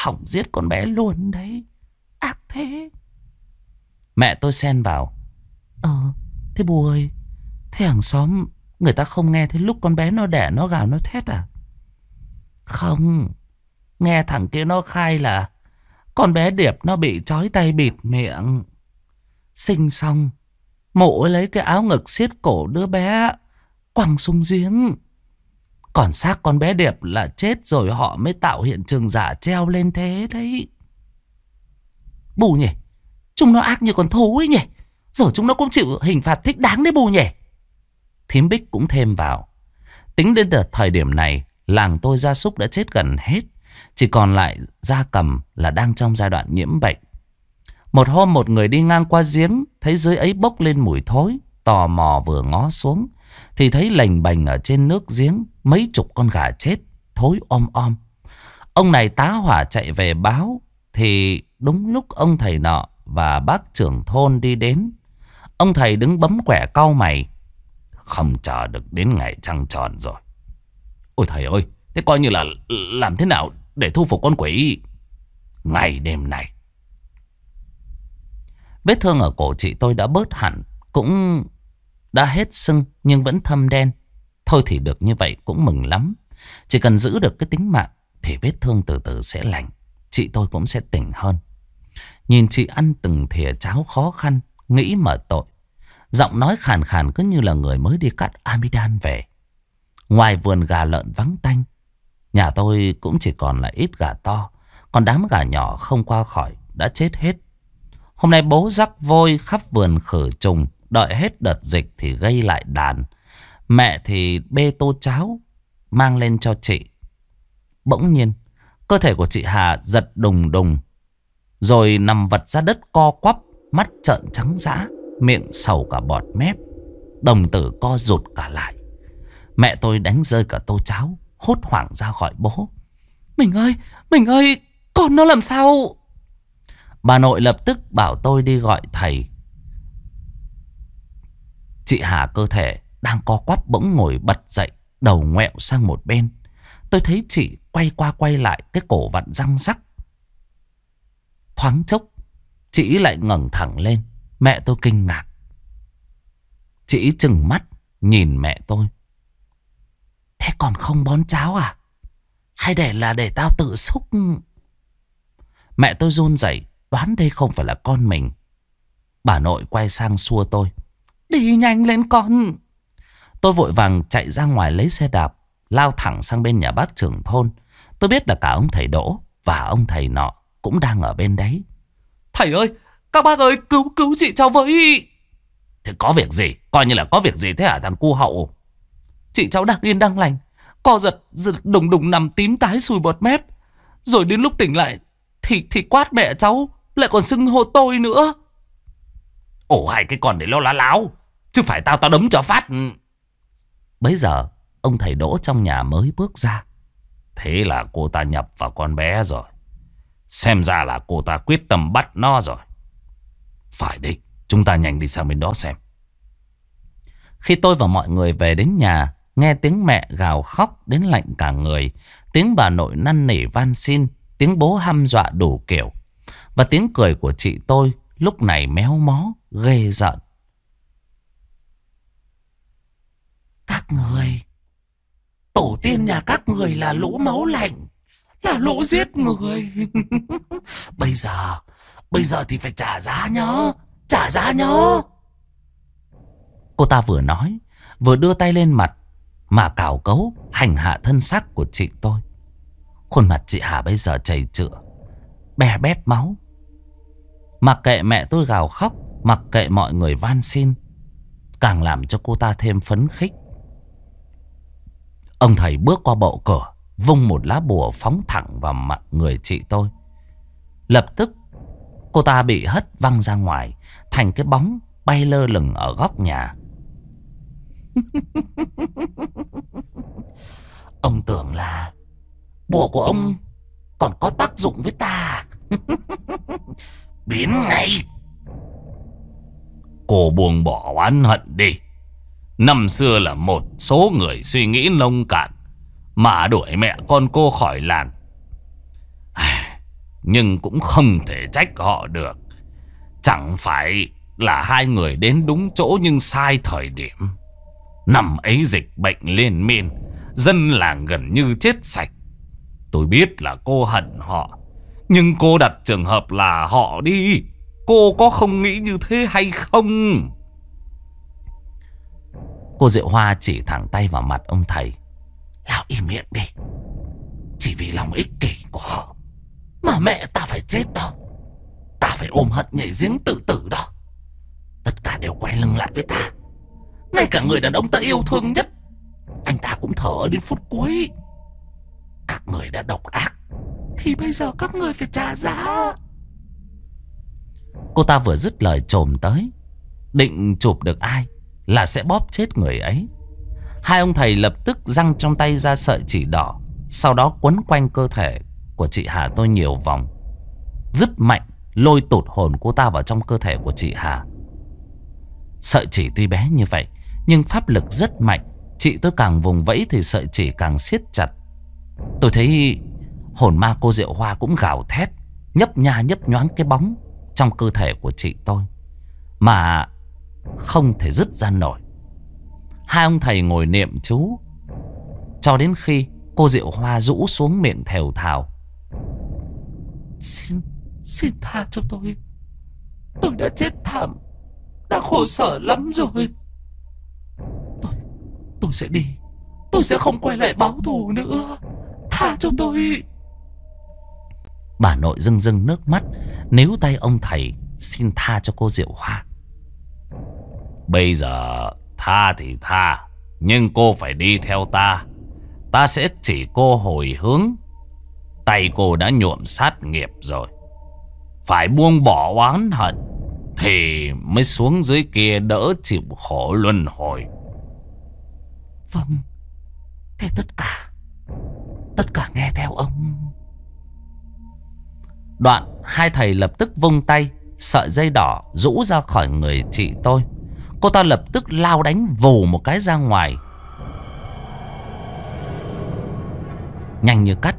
Hỏng giết con bé luôn đấy Ác thế Mẹ tôi xen vào Ờ thế bù ơi Thế hàng xóm người ta không nghe thấy lúc con bé nó đẻ nó gào nó thét à Không Nghe thằng kia nó khai là Con bé Điệp nó bị trói tay bịt miệng Sinh xong Mụ lấy cái áo ngực xiết cổ đứa bé Quăng xuống giếng còn xác con bé Điệp là chết rồi họ mới tạo hiện trường giả treo lên thế đấy. Bù nhỉ, chúng nó ác như con thú ấy nhỉ. Rồi chúng nó cũng chịu hình phạt thích đáng đấy bù nhỉ. Thím Bích cũng thêm vào. Tính đến đợt thời điểm này, làng tôi gia súc đã chết gần hết. Chỉ còn lại gia cầm là đang trong giai đoạn nhiễm bệnh. Một hôm một người đi ngang qua giếng, thấy dưới ấy bốc lên mùi thối, tò mò vừa ngó xuống thì thấy lành bành ở trên nước giếng Mấy chục con gà chết Thối om om Ông này tá hỏa chạy về báo Thì đúng lúc ông thầy nọ Và bác trưởng thôn đi đến Ông thầy đứng bấm quẻ cau mày Không chờ được đến ngày trăng tròn rồi Ôi thầy ơi Thế coi như là làm thế nào Để thu phục con quỷ Ngày đêm này Vết thương ở cổ chị tôi đã bớt hẳn Cũng đã hết sưng nhưng vẫn thâm đen. Thôi thì được như vậy cũng mừng lắm. Chỉ cần giữ được cái tính mạng thì vết thương từ từ sẽ lành. Chị tôi cũng sẽ tỉnh hơn. Nhìn chị ăn từng thìa cháo khó khăn, nghĩ mở tội. Giọng nói khàn khàn cứ như là người mới đi cắt amidan về. Ngoài vườn gà lợn vắng tanh, nhà tôi cũng chỉ còn là ít gà to. Còn đám gà nhỏ không qua khỏi, đã chết hết. Hôm nay bố rắc vôi khắp vườn khử trùng. Đợi hết đợt dịch thì gây lại đàn Mẹ thì bê tô cháo Mang lên cho chị Bỗng nhiên Cơ thể của chị Hà giật đùng đùng Rồi nằm vật ra đất co quắp Mắt trợn trắng dã Miệng sầu cả bọt mép Đồng tử co rụt cả lại Mẹ tôi đánh rơi cả tô cháo Hốt hoảng ra khỏi bố Mình ơi, mình ơi Con nó làm sao Bà nội lập tức bảo tôi đi gọi thầy Chị Hà cơ thể đang co quắp bỗng ngồi bật dậy, đầu ngoẹo sang một bên. Tôi thấy chị quay qua quay lại cái cổ vặn răng rắc. Thoáng chốc, chị lại ngẩng thẳng lên. Mẹ tôi kinh ngạc. Chị chừng mắt nhìn mẹ tôi. Thế còn không bón cháo à? Hay để là để tao tự xúc? Mẹ tôi run rẩy đoán đây không phải là con mình. Bà nội quay sang xua tôi. Đi nhanh lên con. Tôi vội vàng chạy ra ngoài lấy xe đạp, lao thẳng sang bên nhà bác trưởng thôn. Tôi biết là cả ông thầy Đỗ và ông thầy nọ cũng đang ở bên đấy. Thầy ơi, các bác ơi, cứu cứu chị cháu với. Thế có việc gì? Coi như là có việc gì thế hả thằng cu hậu? Chị cháu đang yên đang lành. Co giật, giật đùng đùng nằm tím tái sùi bọt mép. Rồi đến lúc tỉnh lại, thì thì quát mẹ cháu, lại còn xưng hô tôi nữa. Ổ hai cái con để lo lá láo Chứ phải tao tao đấm cho phát ừ. Bấy giờ Ông thầy đỗ trong nhà mới bước ra Thế là cô ta nhập vào con bé rồi Xem ra là cô ta quyết tâm bắt nó rồi Phải đi Chúng ta nhanh đi sang bên đó xem Khi tôi và mọi người về đến nhà Nghe tiếng mẹ gào khóc đến lạnh cả người Tiếng bà nội năn nỉ van xin Tiếng bố hăm dọa đủ kiểu Và tiếng cười của chị tôi lúc này méo mó ghê giận. Các người, tổ tiên nhà các người là lũ máu lạnh, là lũ giết người. [laughs] bây giờ, bây giờ thì phải trả giá nhớ, trả giá nhớ. Cô ta vừa nói, vừa đưa tay lên mặt mà cào cấu hành hạ thân xác của chị tôi. Khuôn mặt chị Hà bây giờ chảy chữa, bè bét máu. Mặc kệ mẹ tôi gào khóc, Mặc kệ mọi người van xin Càng làm cho cô ta thêm phấn khích Ông thầy bước qua bộ cửa Vung một lá bùa phóng thẳng vào mặt người chị tôi Lập tức Cô ta bị hất văng ra ngoài Thành cái bóng bay lơ lửng ở góc nhà [laughs] Ông tưởng là Bùa của ông còn có tác dụng với ta [laughs] Biến ngay Cô buông bỏ oán hận đi Năm xưa là một số người suy nghĩ nông cạn Mà đuổi mẹ con cô khỏi làng [sighs] Nhưng cũng không thể trách họ được Chẳng phải là hai người đến đúng chỗ nhưng sai thời điểm Năm ấy dịch bệnh lên miên Dân làng gần như chết sạch Tôi biết là cô hận họ Nhưng cô đặt trường hợp là họ đi Cô có không nghĩ như thế hay không? Cô Diệu Hoa chỉ thẳng tay vào mặt ông thầy. Lão im miệng đi. Chỉ vì lòng ích kỷ của họ. Mà mẹ ta phải chết đó. Ta phải ôm hận nhảy giếng tự tử đó. Tất cả đều quay lưng lại với ta. Ngay cả người đàn ông ta yêu thương nhất. Anh ta cũng thở đến phút cuối. Các người đã độc ác. Thì bây giờ các người phải trả giá. Cô ta vừa dứt lời trồm tới Định chụp được ai Là sẽ bóp chết người ấy Hai ông thầy lập tức răng trong tay ra sợi chỉ đỏ Sau đó quấn quanh cơ thể Của chị Hà tôi nhiều vòng Dứt mạnh Lôi tụt hồn cô ta vào trong cơ thể của chị Hà Sợi chỉ tuy bé như vậy Nhưng pháp lực rất mạnh Chị tôi càng vùng vẫy thì sợi chỉ càng siết chặt Tôi thấy hồn ma cô Diệu Hoa cũng gào thét Nhấp nha nhấp nhoáng cái bóng trong cơ thể của chị tôi mà không thể dứt ra nổi. Hai ông thầy ngồi niệm chú cho đến khi cô Diệu Hoa rũ xuống miệng thều thào. Xin, xin tha cho tôi. Tôi đã chết thảm, đã khổ sở lắm rồi. Tôi, tôi sẽ đi. Tôi sẽ không quay lại báo thù nữa. Tha cho tôi. Bà nội rưng rưng nước mắt nếu tay ông thầy xin tha cho cô Diệu Hoa Bây giờ tha thì tha Nhưng cô phải đi theo ta Ta sẽ chỉ cô hồi hướng Tay cô đã nhuộm sát nghiệp rồi Phải buông bỏ oán hận Thì mới xuống dưới kia đỡ chịu khổ luân hồi Vâng Thế tất cả Tất cả nghe theo ông Đoạn hai thầy lập tức vung tay Sợi dây đỏ rũ ra khỏi người chị tôi Cô ta lập tức lao đánh vù một cái ra ngoài Nhanh như cắt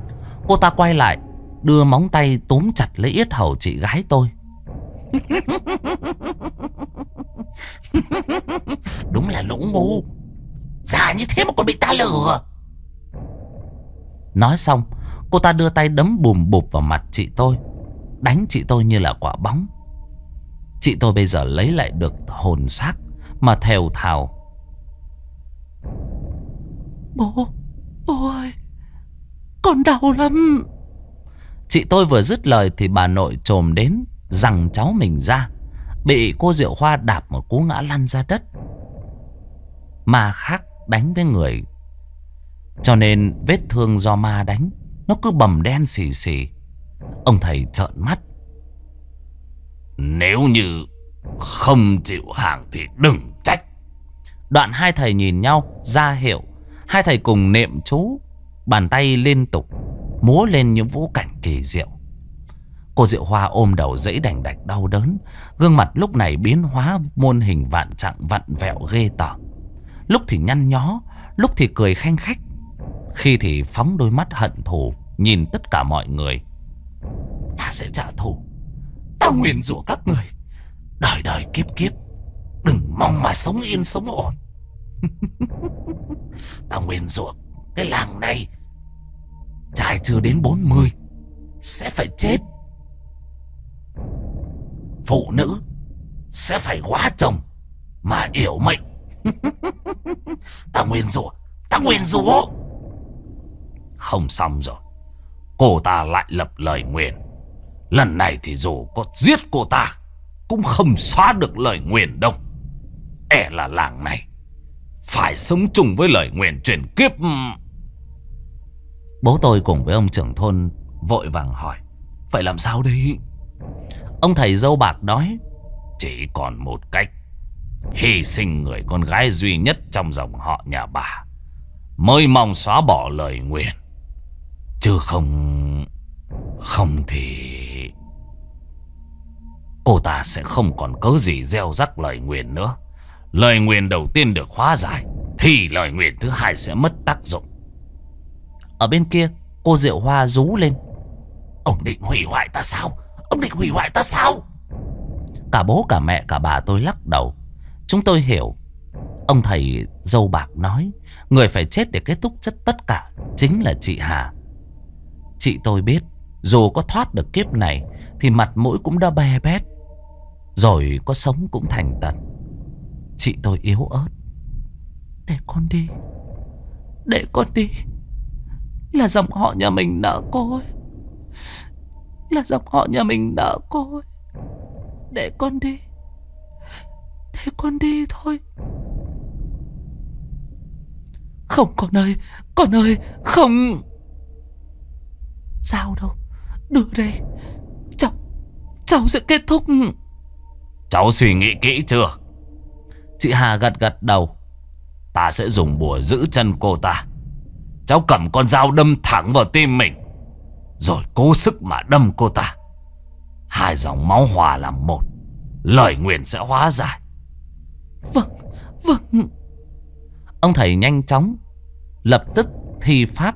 Cô ta quay lại Đưa móng tay túm chặt lấy yết hầu chị gái tôi [laughs] Đúng là lũ ngu Già như thế mà còn bị ta lừa Nói xong Cô ta đưa tay đấm bùm bụp vào mặt chị tôi Đánh chị tôi như là quả bóng Chị tôi bây giờ lấy lại được hồn xác Mà thều thào Bố Bố ơi Con đau lắm Chị tôi vừa dứt lời thì bà nội trồm đến Rằng cháu mình ra Bị cô Diệu Hoa đạp một cú ngã lăn ra đất Ma khác đánh với người Cho nên vết thương do ma đánh Nó cứ bầm đen xì xì Ông thầy trợn mắt. Nếu như không chịu hàng thì đừng trách. Đoạn hai thầy nhìn nhau ra hiệu. Hai thầy cùng niệm chú. Bàn tay liên tục múa lên những vũ cảnh kỳ diệu. Cô Diệu Hoa ôm đầu dẫy đành đạch đau đớn. Gương mặt lúc này biến hóa muôn hình vạn trạng vặn vẹo ghê tởm. Lúc thì nhăn nhó, lúc thì cười khen khách. Khi thì phóng đôi mắt hận thù nhìn tất cả mọi người Ta sẽ trả thù Ta nguyện rủa các người Đời đời kiếp kiếp Đừng mong mà sống yên sống ổn [laughs] Ta nguyện rủa Cái làng này Trai chưa đến 40 Sẽ phải chết Phụ nữ Sẽ phải quá chồng Mà yểu mệnh [laughs] Ta nguyện rủa Ta nguyện rủa Không xong rồi Cô ta lại lập lời nguyện Lần này thì dù có giết cô ta Cũng không xóa được lời nguyền đâu E là làng này Phải sống chung với lời nguyền truyền kiếp Bố tôi cùng với ông trưởng thôn Vội vàng hỏi phải làm sao đây Ông thầy dâu bạc nói Chỉ còn một cách Hy sinh người con gái duy nhất trong dòng họ nhà bà Mới mong xóa bỏ lời nguyền Chứ không... Không thì... Cô ta sẽ không còn cớ gì gieo rắc lời nguyền nữa. Lời nguyền đầu tiên được hóa giải, thì lời nguyền thứ hai sẽ mất tác dụng. Ở bên kia, cô Diệu Hoa rú lên. Ông định hủy hoại ta sao? Ông định hủy hoại ta sao? Cả bố, cả mẹ, cả bà tôi lắc đầu. Chúng tôi hiểu. Ông thầy dâu bạc nói, người phải chết để kết thúc chất tất cả chính là chị Hà. Chị tôi biết dù có thoát được kiếp này Thì mặt mũi cũng đã bè bét Rồi có sống cũng thành tật Chị tôi yếu ớt Để con đi Để con đi Là dòng họ nhà mình nợ cô ấy Là dòng họ nhà mình nợ cô ấy Để con đi Để con đi thôi Không con ơi Con ơi Không Sao đâu đưa đây Cháu Cháu sẽ kết thúc Cháu suy nghĩ kỹ chưa Chị Hà gật gật đầu Ta sẽ dùng bùa giữ chân cô ta Cháu cầm con dao đâm thẳng vào tim mình Rồi cố sức mà đâm cô ta Hai dòng máu hòa làm một Lời nguyện sẽ hóa giải Vâng, vâng Ông thầy nhanh chóng Lập tức thi pháp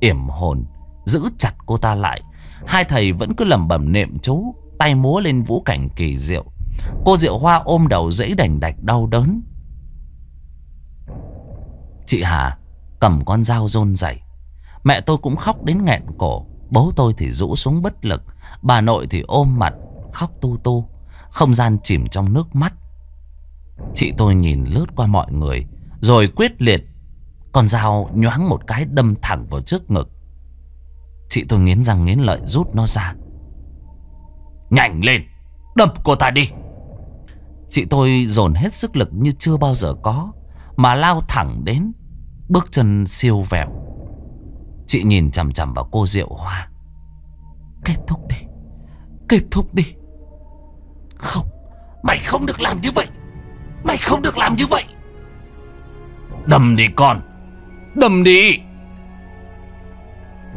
Yểm hồn Giữ chặt cô ta lại Hai thầy vẫn cứ lẩm bẩm niệm chú Tay múa lên vũ cảnh kỳ diệu Cô Diệu Hoa ôm đầu dãy đành đạch đau đớn Chị Hà cầm con dao rôn dày Mẹ tôi cũng khóc đến nghẹn cổ Bố tôi thì rũ xuống bất lực Bà nội thì ôm mặt Khóc tu tu Không gian chìm trong nước mắt Chị tôi nhìn lướt qua mọi người Rồi quyết liệt Con dao nhoáng một cái đâm thẳng vào trước ngực Chị tôi nghiến răng nghiến lợi rút nó ra Nhanh lên Đập cô ta đi Chị tôi dồn hết sức lực như chưa bao giờ có Mà lao thẳng đến Bước chân siêu vẹo Chị nhìn chằm chằm vào cô Diệu Hoa Kết thúc đi Kết thúc đi Không Mày không được làm như vậy Mày không được làm như vậy Đâm đi con Đâm đi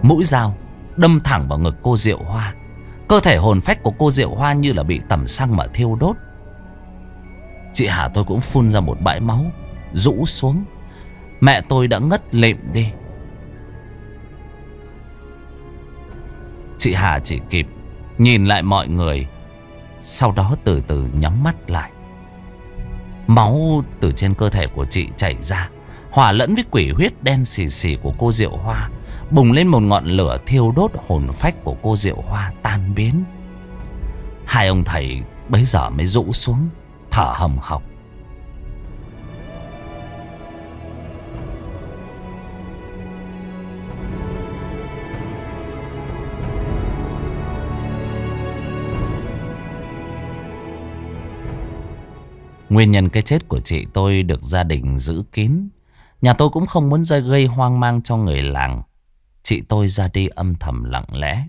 Mũi dao đâm thẳng vào ngực cô Diệu Hoa. Cơ thể hồn phách của cô Diệu Hoa như là bị tẩm xăng mà thiêu đốt. Chị Hà tôi cũng phun ra một bãi máu, rũ xuống. Mẹ tôi đã ngất lịm đi. Chị Hà chỉ kịp nhìn lại mọi người, sau đó từ từ nhắm mắt lại. Máu từ trên cơ thể của chị chảy ra, hòa lẫn với quỷ huyết đen xì xì của cô Diệu Hoa bùng lên một ngọn lửa thiêu đốt hồn phách của cô Diệu Hoa tan biến. Hai ông thầy bấy giờ mới rũ xuống, thở hầm hộc. Nguyên nhân cái chết của chị tôi được gia đình giữ kín. Nhà tôi cũng không muốn gây hoang mang cho người làng. Chị tôi ra đi âm thầm lặng lẽ.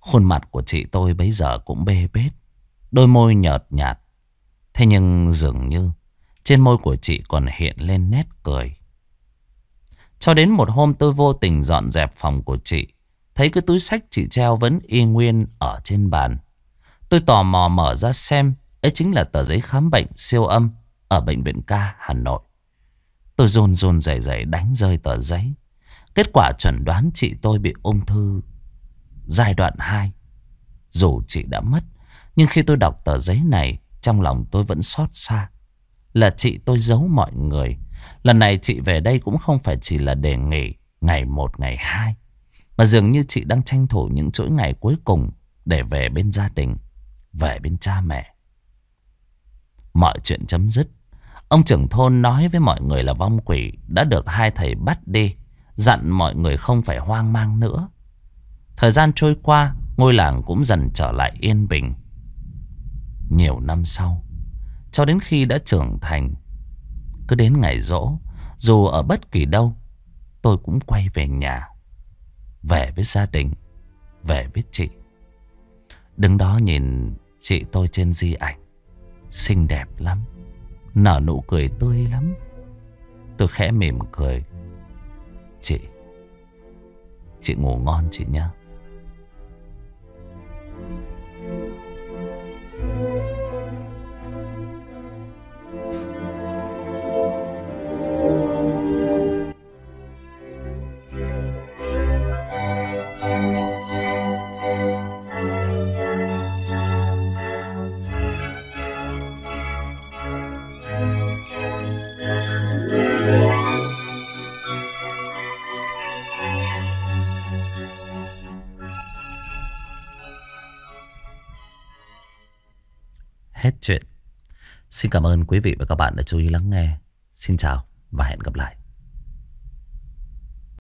Khuôn mặt của chị tôi bấy giờ cũng bê bết. Đôi môi nhợt nhạt. Thế nhưng dường như trên môi của chị còn hiện lên nét cười. Cho đến một hôm tôi vô tình dọn dẹp phòng của chị. Thấy cái túi sách chị treo vẫn y nguyên ở trên bàn. Tôi tò mò mở ra xem. Ấy chính là tờ giấy khám bệnh siêu âm ở bệnh viện ca Hà Nội. Tôi rôn rôn rẩy rẩy đánh rơi tờ giấy. Kết quả chuẩn đoán chị tôi bị ung thư giai đoạn 2. Dù chị đã mất, nhưng khi tôi đọc tờ giấy này, trong lòng tôi vẫn xót xa. Là chị tôi giấu mọi người. Lần này chị về đây cũng không phải chỉ là để nghỉ ngày 1, ngày 2. Mà dường như chị đang tranh thủ những chuỗi ngày cuối cùng để về bên gia đình, về bên cha mẹ. Mọi chuyện chấm dứt Ông trưởng thôn nói với mọi người là vong quỷ đã được hai thầy bắt đi, dặn mọi người không phải hoang mang nữa. Thời gian trôi qua, ngôi làng cũng dần trở lại yên bình. Nhiều năm sau, cho đến khi đã trưởng thành, cứ đến ngày rỗ, dù ở bất kỳ đâu, tôi cũng quay về nhà, về với gia đình, về với chị. Đứng đó nhìn chị tôi trên di ảnh, xinh đẹp lắm. Nở nụ cười tươi lắm Tôi khẽ mỉm cười Chị Chị ngủ ngon chị nhé Xin cảm ơn quý vị và các bạn đã chú ý lắng nghe. Xin chào và hẹn gặp lại.